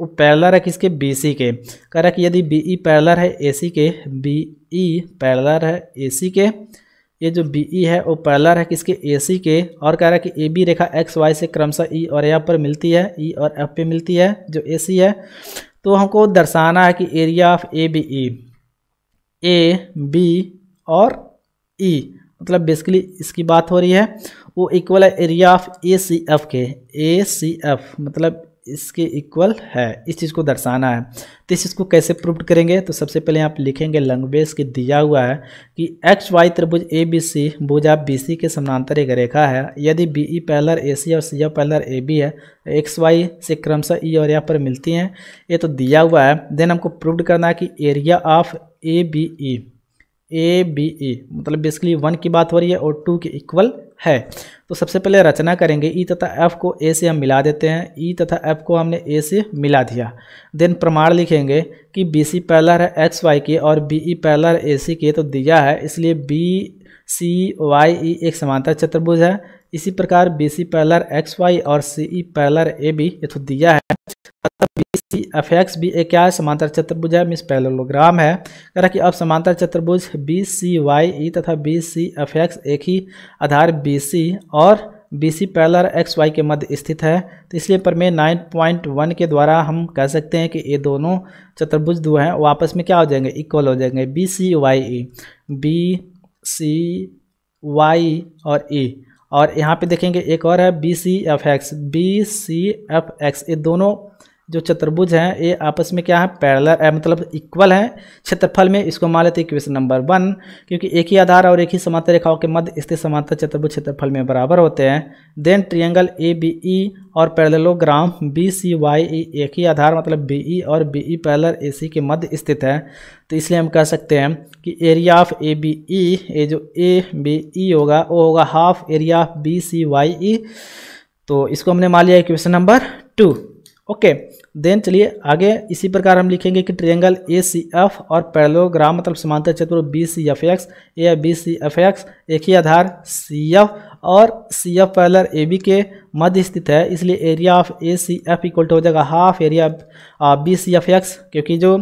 [SPEAKER 1] वो पैरलर है किसके बी सी के कह रहा है कि यदि बी ई e पैरलर है ए सी के बी ई e पैरलर है ए सी के ये जो बी ई e है वो पैरलर है किसके ए सी के और कह रहा है कि ए बी रेखा एक्स वाई से क्रमशः ई और यहाँ पर मिलती है ई और एफ पे मिलती है जो ए सी है तो हमको दर्शाना है कि area of A B E A B और ई मतलब बेसिकली इसकी बात हो रही है वो इक्वल है area of A C F के ए सी एफ मतलब इसके इक्वल है इस चीज़ को दर्शाना है तो इस चीज़ को कैसे प्रूव करेंगे तो सबसे पहले आप लिखेंगे लंग्वेज के दिया हुआ है कि एक्स वाई त्रिभुज ए बी सी भुजा बी सी के समानांतर एक रेखा है यदि B E parallel A C और C F parallel A B है एक्स तो वाई से क्रमशः ई e और यहाँ पर मिलती हैं ये तो दिया हुआ है देन हमको प्रूव करना है कि area of A B E A B E मतलब बेसिकली वन की बात हो रही है और टू के इक्वल है तो सबसे पहले रचना करेंगे ई e तथा एफ को ए से हम मिला देते हैं ई e तथा एफ को हमने ए से मिला दिया देन प्रमाण लिखेंगे कि बी सी पैलर है एक्स वाई के और B E parallel A C के तो दिया है इसलिए बी सी वाई ई एक समांतर चतुर्भुज है इसी प्रकार B C parallel X Y और C E parallel A B ये तो दिया है सी एफ एक्स भी एक क्या है समांतर चतुर्भुज है मिस पैलोग्राम है कह रहा कि अब समांतर चतुर्भुज बी सी वाई ई तथा बी सी एफ एक्स एक ही आधार बी सी और B C parallel X Y के मध्य स्थित है तो इसलिए प्रमेय नाइन पॉइंट वन के द्वारा हम कह सकते हैं कि ये दोनों चतुर्भुज दो हैं वो आपस में क्या हो जाएंगे इक्वल हो जाएंगे B C Y E B C Y और ई e. और यहाँ पे देखेंगे एक और है B C F X B C F X ये दोनों जो चतुर्भुज हैं ये आपस में क्या है पैरलर मतलब इक्वल है क्षेत्रफल में इसको मान लेते इक्वेशन नंबर वन क्योंकि एक ही आधार और एक ही समांतर रेखाओं के मध्य स्थित समांतर चतुर्भुज क्षेत्रफल में बराबर होते हैं then triangle A B E और parallelogram B C Y E एक ही आधार मतलब बी ई e और B E parallel A C के मध्य स्थित है तो इसलिए हम कह सकते हैं कि area of A B E ये जो ए बी ई होगा वो होगा half area of B C Y E तो इसको हमने मान लिया equation number two okay okay. Then चलिए आगे इसी प्रकार हम लिखेंगे कि ट्रायंगल ए सी एफ और पैरलोग्राम मतलब समांतर क्षेत्र B C F X A B C F X एक ही आधार सी एफ और C F parallel A B के मध्य स्थित है इसलिए area of A C F equal to हो जाएगा half area B C F X क्योंकि जो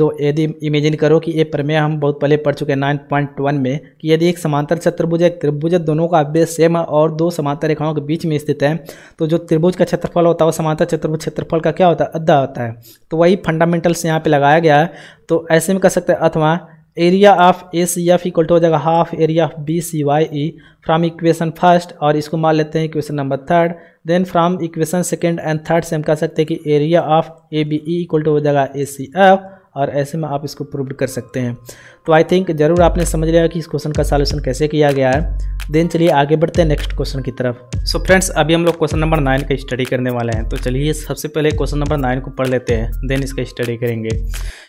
[SPEAKER 1] दो यदि इमेजिन करो कि ये प्रमेय हम बहुत पहले पढ़ चुके हैं नाइन पॉइंट वन में कि यदि एक समांतर चतुर्भुज एक त्रिभुज दोनों का बेस सेम है और दो समांतर रेखाओं के बीच में स्थित है तो जो त्रिभुज का क्षेत्रफल होता है वो समांतर चतुर्भुज क्षेत्रफल का क्या होता है अद्धा होता है तो वही फंडामेंटल्स यहाँ पर लगाया गया है तो ऐसे में कह सकते हैं अथवा area of A C F equal to हो जाएगा half area of B C Y E from equation first और इसको मान लेते हैं equation number third then from equation second and third से हम कह सकते हैं कि area of A B E equal to हो जाएगा ए सी एफ और ऐसे में आप इसको प्रूव कर सकते हैं तो आई थिंक ज़रूर आपने समझ लिया कि इस क्वेश्चन का सॉल्यूशन कैसे किया गया है देन चलिए आगे बढ़ते हैं नेक्स्ट क्वेश्चन की तरफ सो so फ्रेंड्स अभी हम लोग क्वेश्चन नंबर नाइन का स्टडी करने वाले हैं तो चलिए सबसे पहले क्वेश्चन नंबर नाइन को पढ़ लेते हैं देन इसका स्टडी करेंगे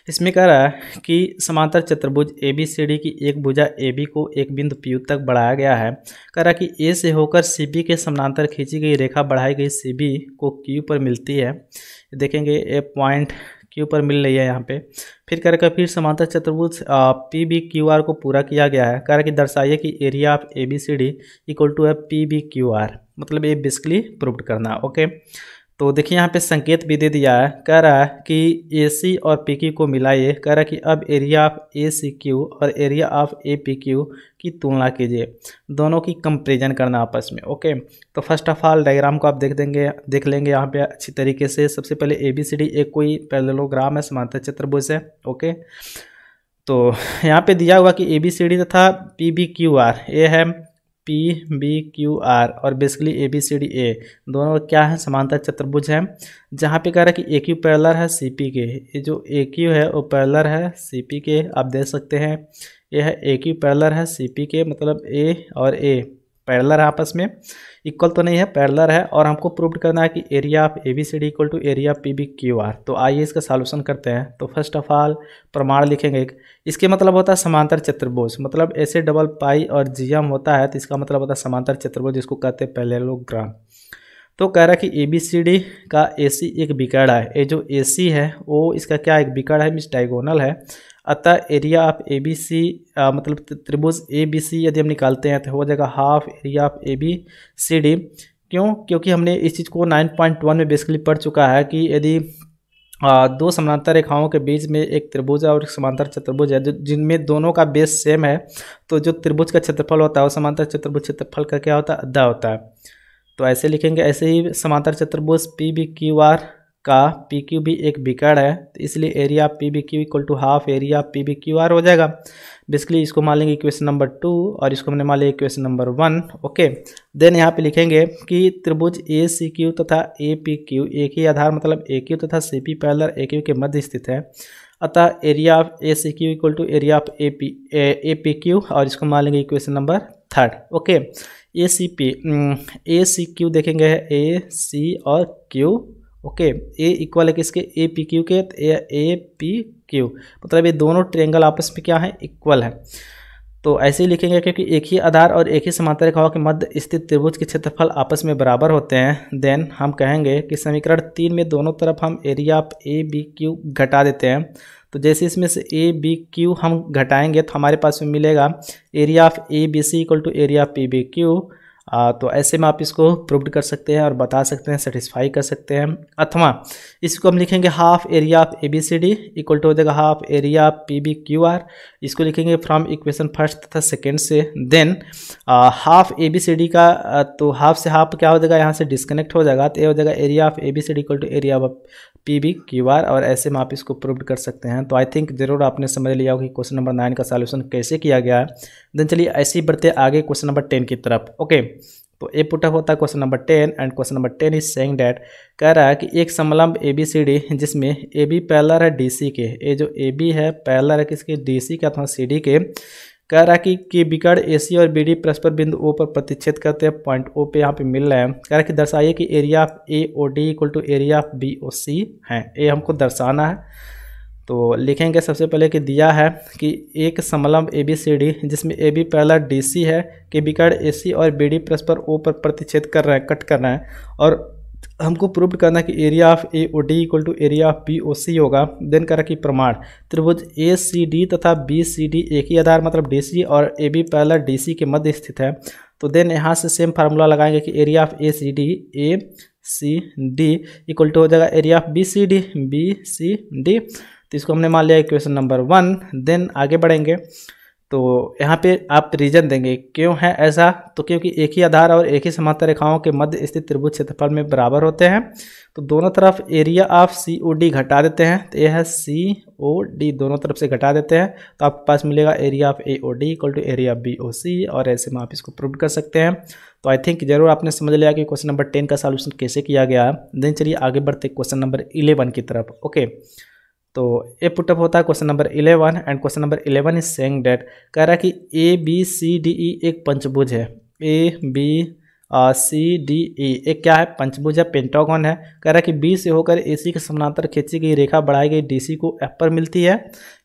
[SPEAKER 1] इसमें कह रहा है कि समांतर चतुर्भुज ए बी सी डी की एक भुजा ए बी को एक बिंदु पी तक बढ़ाया गया है कह रहा है कि ए से होकर सी बी के समानांतर खींची गई रेखा बढ़ाई गई सी बी को क्यू पर मिलती है देखेंगे ए पॉइंट के ऊपर मिल रही है यहाँ पे फिर कह रखा फिर समांतर चतुर्भुज पी बी क्यू आर को पूरा किया गया है कह रहा कि दर्शाइए कि area of A B C D equal to है पी बी क्यू आर मतलब ये बेसिकली प्रूव करना ओके तो देखिए यहाँ पे संकेत भी दे दिया है कह रहा है कि ए सी और पी क्यू को मिलाइए कह रहा है कि अब area of A C Q और area of A P Q की तुलना कीजिए दोनों की कंपेरिजन करना आपस में ओके तो फर्स्ट ऑफ ऑल डायग्राम को आप देख देंगे देख लेंगे यहाँ पे अच्छी तरीके से सबसे पहले ए बी सी डी एक कोई पैरेललोग्राम है समांतर चतुर्भुज है ओके तो यहाँ पे दिया हुआ कि ए बी सी डी तथा पी बी क्यू आर ये है पी बी क्यू आर और basically A B C D A दोनों क्या है समानता चतुर्भुज है जहाँ पे कह रहा है कि ए क्यू पैरलर है सी पी के ये जो ए क्यू है वो पैरलर है सी पी के आप देख सकते हैं यह ए क्यू पैरलर है सी पी के मतलब ए और ए पैरलर है आपस में इक्वल तो नहीं है पैरलर है और हमको प्रूव करना है कि area of A B C D equal to area of P B Q R तो आइए इसका सॉल्यूशन करते हैं तो फर्स्ट ऑफ ऑल प्रमाण लिखेंगे एक इसके मतलब होता है समांतर चतुर्भुज मतलब ऐसे डबल पाई और जी होता है तो इसका मतलब होता है समांतर चतुर्भुज जिसको कहते हैं पहले ग्राम तो कह रहा है कि ए बी सी डी का ए सी एक बिकड़ा है ये जो ए सी है वो इसका क्या एक बिकड़ है मीन्स डायगोनल है अतः area of A B C मतलब त्रिभुज ए बी सी यदि हम निकालते हैं तो हो जाएगा half area of A B C D क्यों क्योंकि हमने इस चीज़ को नाइन पॉइंट वन में बेसिकली पढ़ चुका है कि यदि दो समानांतर रेखाओं के बीच में एक त्रिभुज और एक समांतर चतुर्भुज है जिनमें दोनों का बेस सेम है तो जो त्रिभुज का क्षेत्रफल होता है वो समांतर चतुर्भुज क्षेत्रफल का क्या होता है अद्धा होता है तो ऐसे लिखेंगे ऐसे ही समांतर चतुर्भुज पी बी क्यू आर का पी क्यू भी एक विकर्ण है तो इसलिए area P B Q equal to half area P B Q R हो जाएगा बेसिकली इसको मान लेंगे इक्वेशन नंबर टू और इसको हमने मान लिया equation number one okay then यहाँ पे लिखेंगे कि त्रिभुज ए सी क्यू तथा ए पी क्यू एक ही आधार मतलब ए क्यू तथा C P parallel A Q के मध्य स्थित है अतः area of A C Q equal to area of A P A P Q और इसको मान लेंगे equation number third okay A C P A C Q देखेंगे ए सी और क्यू ओके ए इक्वल है किसके ए पी क्यू के ए ए P Q मतलब ये दोनों ट्रेंगल आपस में क्या है इक्वल है तो ऐसे ही लिखेंगे क्योंकि एक ही आधार और एक ही समांतर रेखाओं के मध्य स्थित त्रिभुज के क्षेत्रफल आपस में बराबर होते हैं देन हम कहेंगे कि समीकरण तीन में दोनों तरफ हम area of A B Q घटा देते हैं तो जैसे इसमें से ए बी क्यू हम घटाएंगे तो हमारे पास में मिलेगा area of A B C equal to area of P B Q आ, तो ऐसे में आप इसको प्रूव्ड कर सकते हैं और बता सकते हैं सेटिस्फाई कर सकते हैं अथवा इसको हम लिखेंगे half area of A B C D equal to हो जाएगा half area of P B Q R इसको लिखेंगे फ्रॉम इक्वेशन फर्स्ट तथा सेकेंड से then half A B C D का तो हाफ से हाफ क्या हो जाएगा यहाँ से डिस्कनेक्ट हो जाएगा तो ये हो जाएगा area of A B C D equal to area of P B Q R और ऐसे में आप इसको प्रूव कर सकते हैं तो आई थिंक ज़रूर आपने समझ लिया होगा कि क्वेश्चन नंबर नाइन का सॉल्यूशन कैसे किया गया है देन चलिए ऐसे ही बढ़ते आगे क्वेश्चन नंबर टेन की तरफ ओके तो ए पुटअप होता है question number ten and question number ten is saying that कह रहा है कि एक समलम्ब ए बी सी डी जिसमें ए बी पैलर है डी सी के ए जो ए बी है पैलर है किसके डी सी के अथवा सी डी के कह रहा है कि, कि बिगड़ ए सी और बी डी परस्पर बिंदु ओ पर प्रतिच्छेद करते हैं पॉइंट ओ पे यहाँ पे मिल रहा है कह रहा है कि दर्शाइए कि area of A O D equal to area of B O C है ये हमको दर्शाना है तो लिखेंगे सबसे पहले कि दिया है कि एक समलम्ब ए बी सी डी जिसमें ए बी पहला डी सी है कि बिगड़ ए सी और बी डी परस्पर ओ पर प्रतिच्छेद कर रहे हैं कट कर रहे हैं और हमको प्रूव करना कि area of A O D equal to area of B O C होगा देन करा कि प्रमाण त्रिभुज ए सी डी तथा बी सी डी एक ही आधार मतलब डी सी और A B parallel D C के मध्य स्थित है तो देन यहाँ से सेम फार्मूला लगाएंगे कि area of A C D A C D equal to हो जाएगा area of B C D B C D तो इसको हमने मान लिया इक्वेशन नंबर वन देन आगे बढ़ेंगे तो यहाँ पे आप रीजन देंगे क्यों है ऐसा तो क्योंकि एक ही आधार और एक ही समांतर रेखाओं के मध्य स्थित त्रिभुज क्षेत्रफल में बराबर होते हैं तो दोनों तरफ area of C O D घटा देते हैं तो यह है सी ओ डी दोनों तरफ से घटा देते हैं तो आपके पास मिलेगा area of A O D equal to area B O C और ऐसे में आप इसको प्रूव कर सकते हैं तो आई थिंक जरूर आपने समझ लिया कि क्वेश्चन नंबर टेन का सॉल्यूशन कैसे किया गया देन चलिए आगे बढ़ते क्वेश्चन नंबर इलेवन की तरफ ओके तो ये पुटअप होता है question number eleven and question number eleven is saying that कह रहा है कि ए बी सी डी ई एक पंचभुज है ए बी सी डी ई एक क्या है पंचभुज है पेंटागन है कह रहा है कि बी से होकर ए सी के समानांतर खींची गई रेखा बढ़ाई गई डी सी को एफ पर मिलती है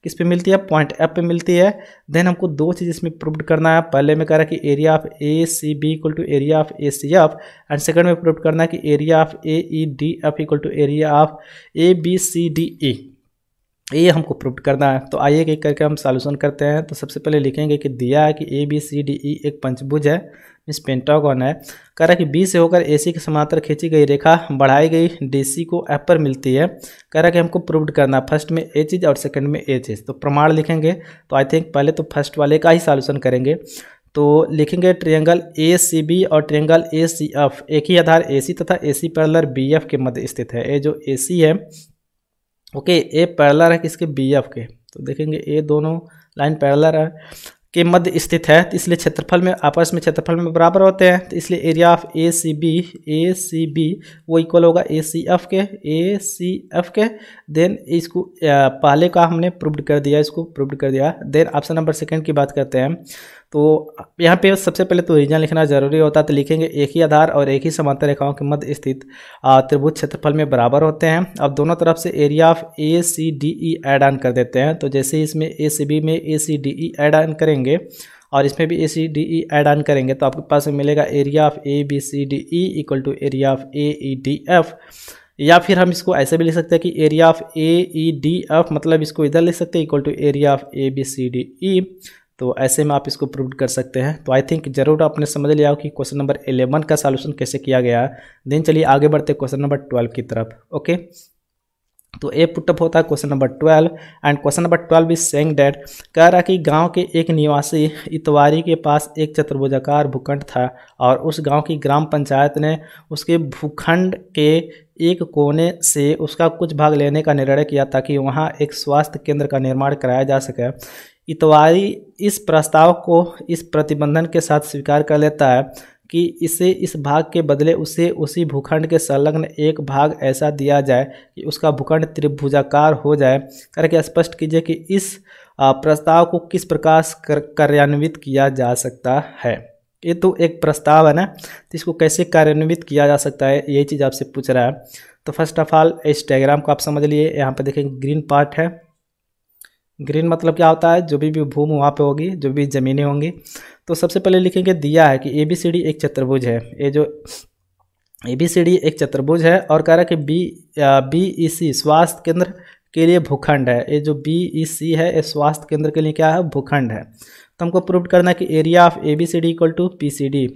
[SPEAKER 1] किस पे मिलती है पॉइंट एफ पे मिलती है देन हमको दो चीज़ इसमें प्रूव करना है पहले में कह रहा है कि area of A C B equal to area of A C F and second में प्रूव करना है कि area of A E D F equal to area of A B C D E ये हमको प्रूव करना है तो आइए एक करके हम सॉल्यूशन करते हैं तो सबसे पहले लिखेंगे कि दिया है कि ए बी सी डी ई एक पंचभुज है मिस पेंटागॉन है कह रहा है कि बी से होकर ए सी के समांतर खींची गई रेखा बढ़ाई गई डी सी को एफ पर मिलती है कह रहा है कि हमको प्रूव करना है फर्स्ट में ए चीज़ और सेकंड में ए चीज़ तो प्रमाण लिखेंगे तो आई थिंक पहले तो फर्स्ट वाले का ही सॉल्यूशन करेंगे तो लिखेंगे ट्रायंगल ए सी बी और ट्रायंगल ए सी एफ एक ही आधार ए सी तथा A C parallel B F के मध्य स्थित है ये जो ए सी है ओके ए पैरलर है किसके बी एफ के तो देखेंगे ए दोनों लाइन पैरलर है के मध्य स्थित है तो इसलिए क्षेत्रफल में आपस में क्षेत्रफल में बराबर होते हैं तो इसलिए area of A C B A C B वो इक्वल होगा ए सी एफ के ए सी एफ के देन इसको पहले का हमने प्रूव्ड कर दिया इसको प्रूव्ड कर दिया देन ऑप्शन नंबर सेकंड की बात करते हैं तो यहाँ पे सबसे पहले तो रीजन लिखना जरूरी होता है तो लिखेंगे एक ही आधार और एक ही समांतर रेखाओं के मध्य स्थित त्रिभुज क्षेत्रफल में बराबर होते हैं अब दोनों तरफ से area of A C D E add on कर देते हैं तो जैसे इसमें ए सी बी में A C D E add on करेंगे और इसमें भी A C D E add on करेंगे तो आपके पास मिलेगा area of A B C D E equal to area of A E D F या फिर हम इसको ऐसे भी लिख सकते हैं कि area of A E D F मतलब इसको इधर लिख सकते हैं equal to area of A B C D E तो ऐसे में आप इसको प्रूव कर सकते हैं तो आई थिंक जरूर आपने समझ लिया हो कि क्वेश्चन नंबर एलेवन का सॉल्यूशन कैसे किया गया है देन चलिए आगे बढ़ते क्वेश्चन नंबर ट्वेल्व की तरफ ओके तो ए पुटअप होता है question number twelve and question number twelve is saying that कह रहा कि गांव के एक निवासी इतवारी के पास एक चतुर्भुजाकार भूखंड था और उस गांव की ग्राम पंचायत ने उसके भूखंड के एक कोने से उसका कुछ भाग लेने का निर्णय किया ताकि वहाँ एक स्वास्थ्य केंद्र का निर्माण कराया जा सके इतवारी इस प्रस्ताव को इस प्रतिबंधन के साथ स्वीकार कर लेता है कि इसे इस भाग के बदले उसे उसी भूखंड के संलग्न एक भाग ऐसा दिया जाए कि उसका भूखंड त्रिभुजाकार हो जाए करके स्पष्ट कीजिए कि इस प्रस्ताव को किस प्रकार कार्यान्वित किया जा सकता है ये तो एक प्रस्ताव है ना तो इसको कैसे कार्यान्वित किया जा सकता है यही चीज़ आपसे पूछ रहा है तो फर्स्ट ऑफ ऑल इंस्टाग्राम को आप समझ लिए यहाँ पर देखेंगे ग्रीन पार्ट है ग्रीन मतलब क्या होता है जो भी भी भूमि वहाँ पे होगी जो भी ज़मीनें होंगी तो सबसे पहले लिखेंगे दिया है कि ए बी सी डी एक चतुर्भुज है ये जो ए बी सी डी एक चतुर्भुज है और कह रहा है कि बी बी ई सी स्वास्थ्य केंद्र के लिए भूखंड है ये जो बी ई सी है ये स्वास्थ्य केंद्र के लिए क्या है भूखंड है तो हमको प्रूव करना है कि area of A B C D equal to P C D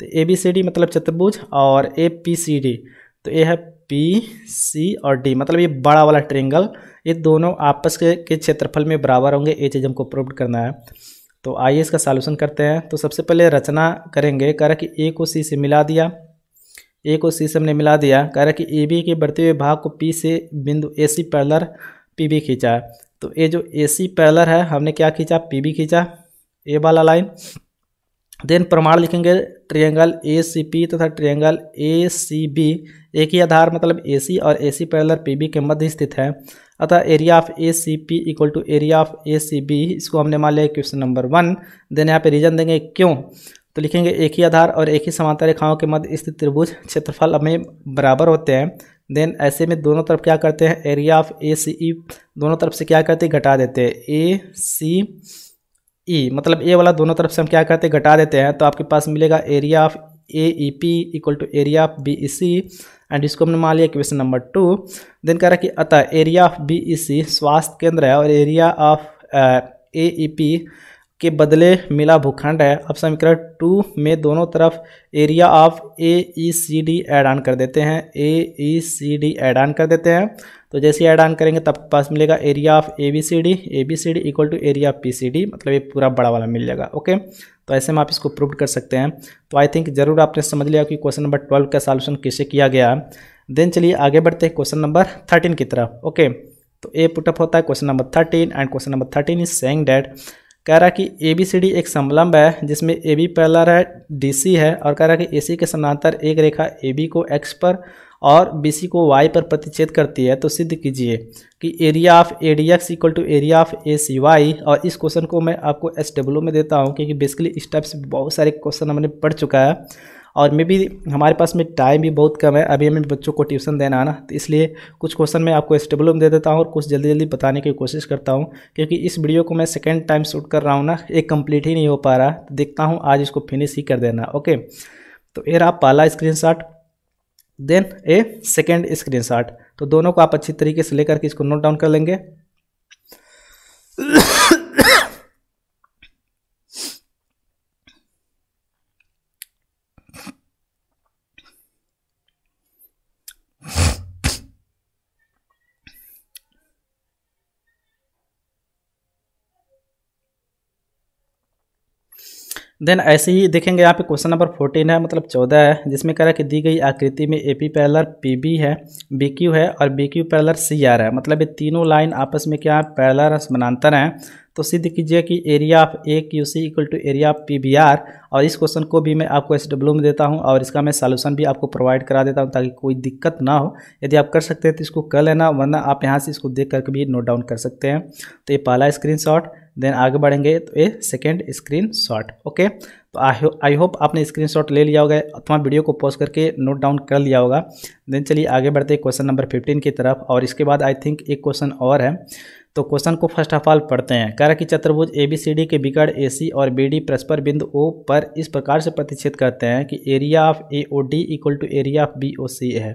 [SPEAKER 1] तो ए बी सी डी मतलब चतुर्भुज और ए पी सी डी तो ये है पी सी और डी मतलब ये बड़ा वाला ट्रेंगल ये दोनों आपस के के क्षेत्रफल में बराबर होंगे ये चीज़ हमको प्रूव करना है तो आइए इसका सॉल्यूशन करते हैं तो सबसे पहले रचना करेंगे कह रहा कि ए को सी से मिला दिया ए को सी से हमने मिला दिया कह रहा कि ए बी के बढ़ते हुए भाग को पी से बिंदु A C parallel P B खींचा है तो ये जो ए सी पैलर है हमने क्या खींचा पी बी खींचा ए वाला लाइन देन प्रमाण लिखेंगे ट्रियंगल ए सी पी तथा ट्रियंगल ए सी बी एक ही आधार मतलब ए सी और A C parallel P B के मध्य स्थित है अतः area of A C P equal to area of A C B इसको हमने मान लिया क्वेश्चन नंबर वन देन यहाँ पे रीजन देंगे क्यों तो लिखेंगे एक ही आधार और एक ही समांतर रेखाओं के मध्य स्थित त्रिभुज क्षेत्रफल हमें बराबर होते हैं देन ऐसे में दोनों तरफ क्या करते हैं एरिया ऑफ ए सी ई दोनों तरफ से क्या करते हैं घटा देते हैं ए सी ई मतलब ए वाला दोनों तरफ से हम क्या करते हैं घटा देते हैं तो आपके पास मिलेगा area of A E P equal to area of B E C and इसको हमने मान लिया क्वेश्चन नंबर टू देन कह रहा कि अतः area of B E C स्वास्थ्य केंद्र है और area of A E P के बदले मिला भूखंड है अब समीकरण टू में दोनों तरफ area of A E C D add on कर देते हैं A E C D add on कर देते हैं तो जैसे ऐड ऑन करेंगे तब पास मिलेगा area of A B C D A B C D equal to area of P C D मतलब ये पूरा बड़ा वाला मिल जाएगा ओके तो ऐसे में आप इसको प्रूव कर सकते हैं तो आई थिंक जरूर आपने समझ लिया कि क्वेश्चन नंबर ट्वेल्व का सॉल्यूशन कैसे किया गया देन चलिए आगे बढ़ते हैं क्वेश्चन नंबर थर्टीन की तरफ ओके तो ए पुटअप होता है question number thirteen and question number thirteen is saying that कह रहा कि ए बी सी डी एक समलंब है जिसमें ए बी पैलर है डी सी है और कह रहा कि ए सी के समानांतर एक रेखा ए बी को एक्स पर और बी सी को वाई पर प्रतिच्छेद करती है तो सिद्ध कीजिए कि area of A D X equal to area of A C Y और इस क्वेश्चन को मैं आपको एस डब्ल्यू में देता हूँ क्योंकि बेसिकली इस टाइप से बहुत सारे क्वेश्चन हमने पढ़ चुका है और मे भी हमारे पास में टाइम भी बहुत कम है अभी हमें बच्चों को ट्यूशन देना है ना तो इसलिए कुछ क्वेश्चन मैं आपको एस में दे देता हूँ और कुछ जल्दी जल्दी बताने की कोशिश करता हूँ क्योंकि इस वीडियो को मैं सेकेंड टाइम शूट कर रहा हूँ ना एक कम्प्लीट ही नहीं हो पा रहा तो देखता हूँ आज इसको फिनिश ही कर देना ओके तो ये रहा पाला screenshot then a second screenshot तो दोनों को आप अच्छी तरीके से लेकर के इसको नोट डाउन कर लेंगे देन ऐसे ही देखेंगे यहाँ पे क्वेश्चन नंबर फोर्टीन है मतलब चौदह है जिसमें कह रहा है कि दी गई आकृति में A P parallel P B है बी क्यू है और B Q parallel C R है मतलब ये तीनों लाइन आपस में क्या है पैलर समानांतर हैं तो सिद्ध कीजिए कि area of A Q C equal to area of P B R और इस क्वेश्चन को भी मैं आपको एस डब्ल्यू में देता हूँ और इसका मैं सॉल्यूशन भी आपको प्रोवाइड करा देता हूँ ताकि कोई दिक्कत ना हो यदि आप कर सकते हैं तो इसको कर लेना वरना आप यहाँ से इसको देख करके भी नोट डाउन कर सकते हैं तो ये पहला स्क्रीन शॉट देन आगे बढ़ेंगे तो ये सेकेंड स्क्रीन शॉट ओके तो आई होप आपने स्क्रीन शॉट ले लिया होगा अथवा वीडियो को पॉज करके नोट डाउन कर लिया होगा देन चलिए आगे बढ़ते क्वेश्चन नंबर फिफ्टीन की तरफ और इसके बाद आई थिंक एक क्वेश्चन और है तो क्वेश्चन को फर्स्ट ऑफ ऑल पढ़ते हैं कह रहा कि चतुर्भुज ए बी सी डी के बिगड़ ए सी और बी डी परस्पर बिंदु ओ पर इस प्रकार से प्रतिच्छेद करते हैं कि area of A O D equal to area of B O C है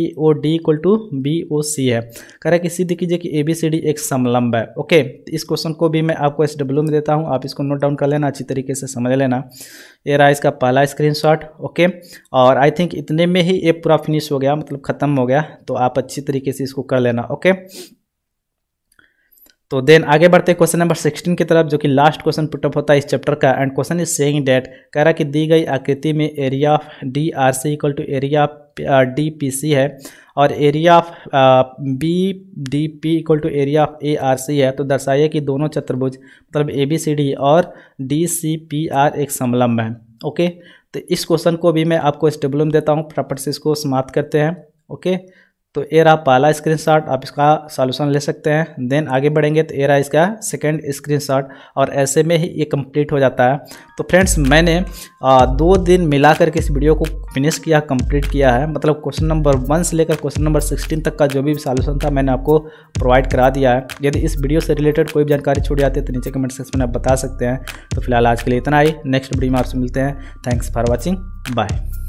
[SPEAKER 1] E O D equal to B O C है कह रहा कि सिद्ध कीजिए कि ए बी सी डी एक समलंब है ओके तो इस क्वेश्चन को भी मैं आपको एस डब्ल्यू में देता हूँ आप इसको नोट डाउन कर लेना अच्छी तरीके से समझ लेना ये रहा इसका पहला शॉट ओके और आई थिंक इतने में ही ये पूरा फिनिश हो गया मतलब ख़त्म हो गया तो आप अच्छी तरीके से इसको कर लेना ओके तो देन आगे बढ़ते क्वेश्चन नंबर सिक्सटीन की तरफ जो कि लास्ट क्वेश्चन पुटअप होता है इस चैप्टर का end question is saying that कह रहा कि दी गई आकृति में area of D R C equal to area D P C है और area of B D P equal to area of A R C है तो दर्शाइए कि दोनों चतुर्भुज मतलब ए बी सी डी और डी सी पी आर एक समलम्ब है ओके तो इस क्वेश्चन को भी मैं आपको स्टेबलम देता हूँ फटाफट से इसको समाप्त करते हैं ओके तो ये रहा पहला स्क्रीनशॉट आप इसका सॉल्यूशन ले सकते हैं देन आगे बढ़ेंगे तो ये रहा इसका सेकंड स्क्रीनशॉट और ऐसे में ही ये कंप्लीट हो जाता है तो फ्रेंड्स मैंने दो दिन मिला करके इस वीडियो को फिनिश किया कंप्लीट किया है मतलब क्वेश्चन नंबर वन से लेकर क्वेश्चन नंबर सिक्सटीन तक का जो भी सॉल्यूशन था मैंने आपको प्रोवाइड करा दिया है यदि इस वीडियो से रिलेटेड कोई भी जानकारी छोड़ जाती है तो नीचे कमेंट सेक्शन में आप बता सकते हैं तो फिलहाल आज के लिए इतना ही नेक्स्ट वीडियो में आपसे मिलते हैं थैंक्स फॉर वॉचिंग बाय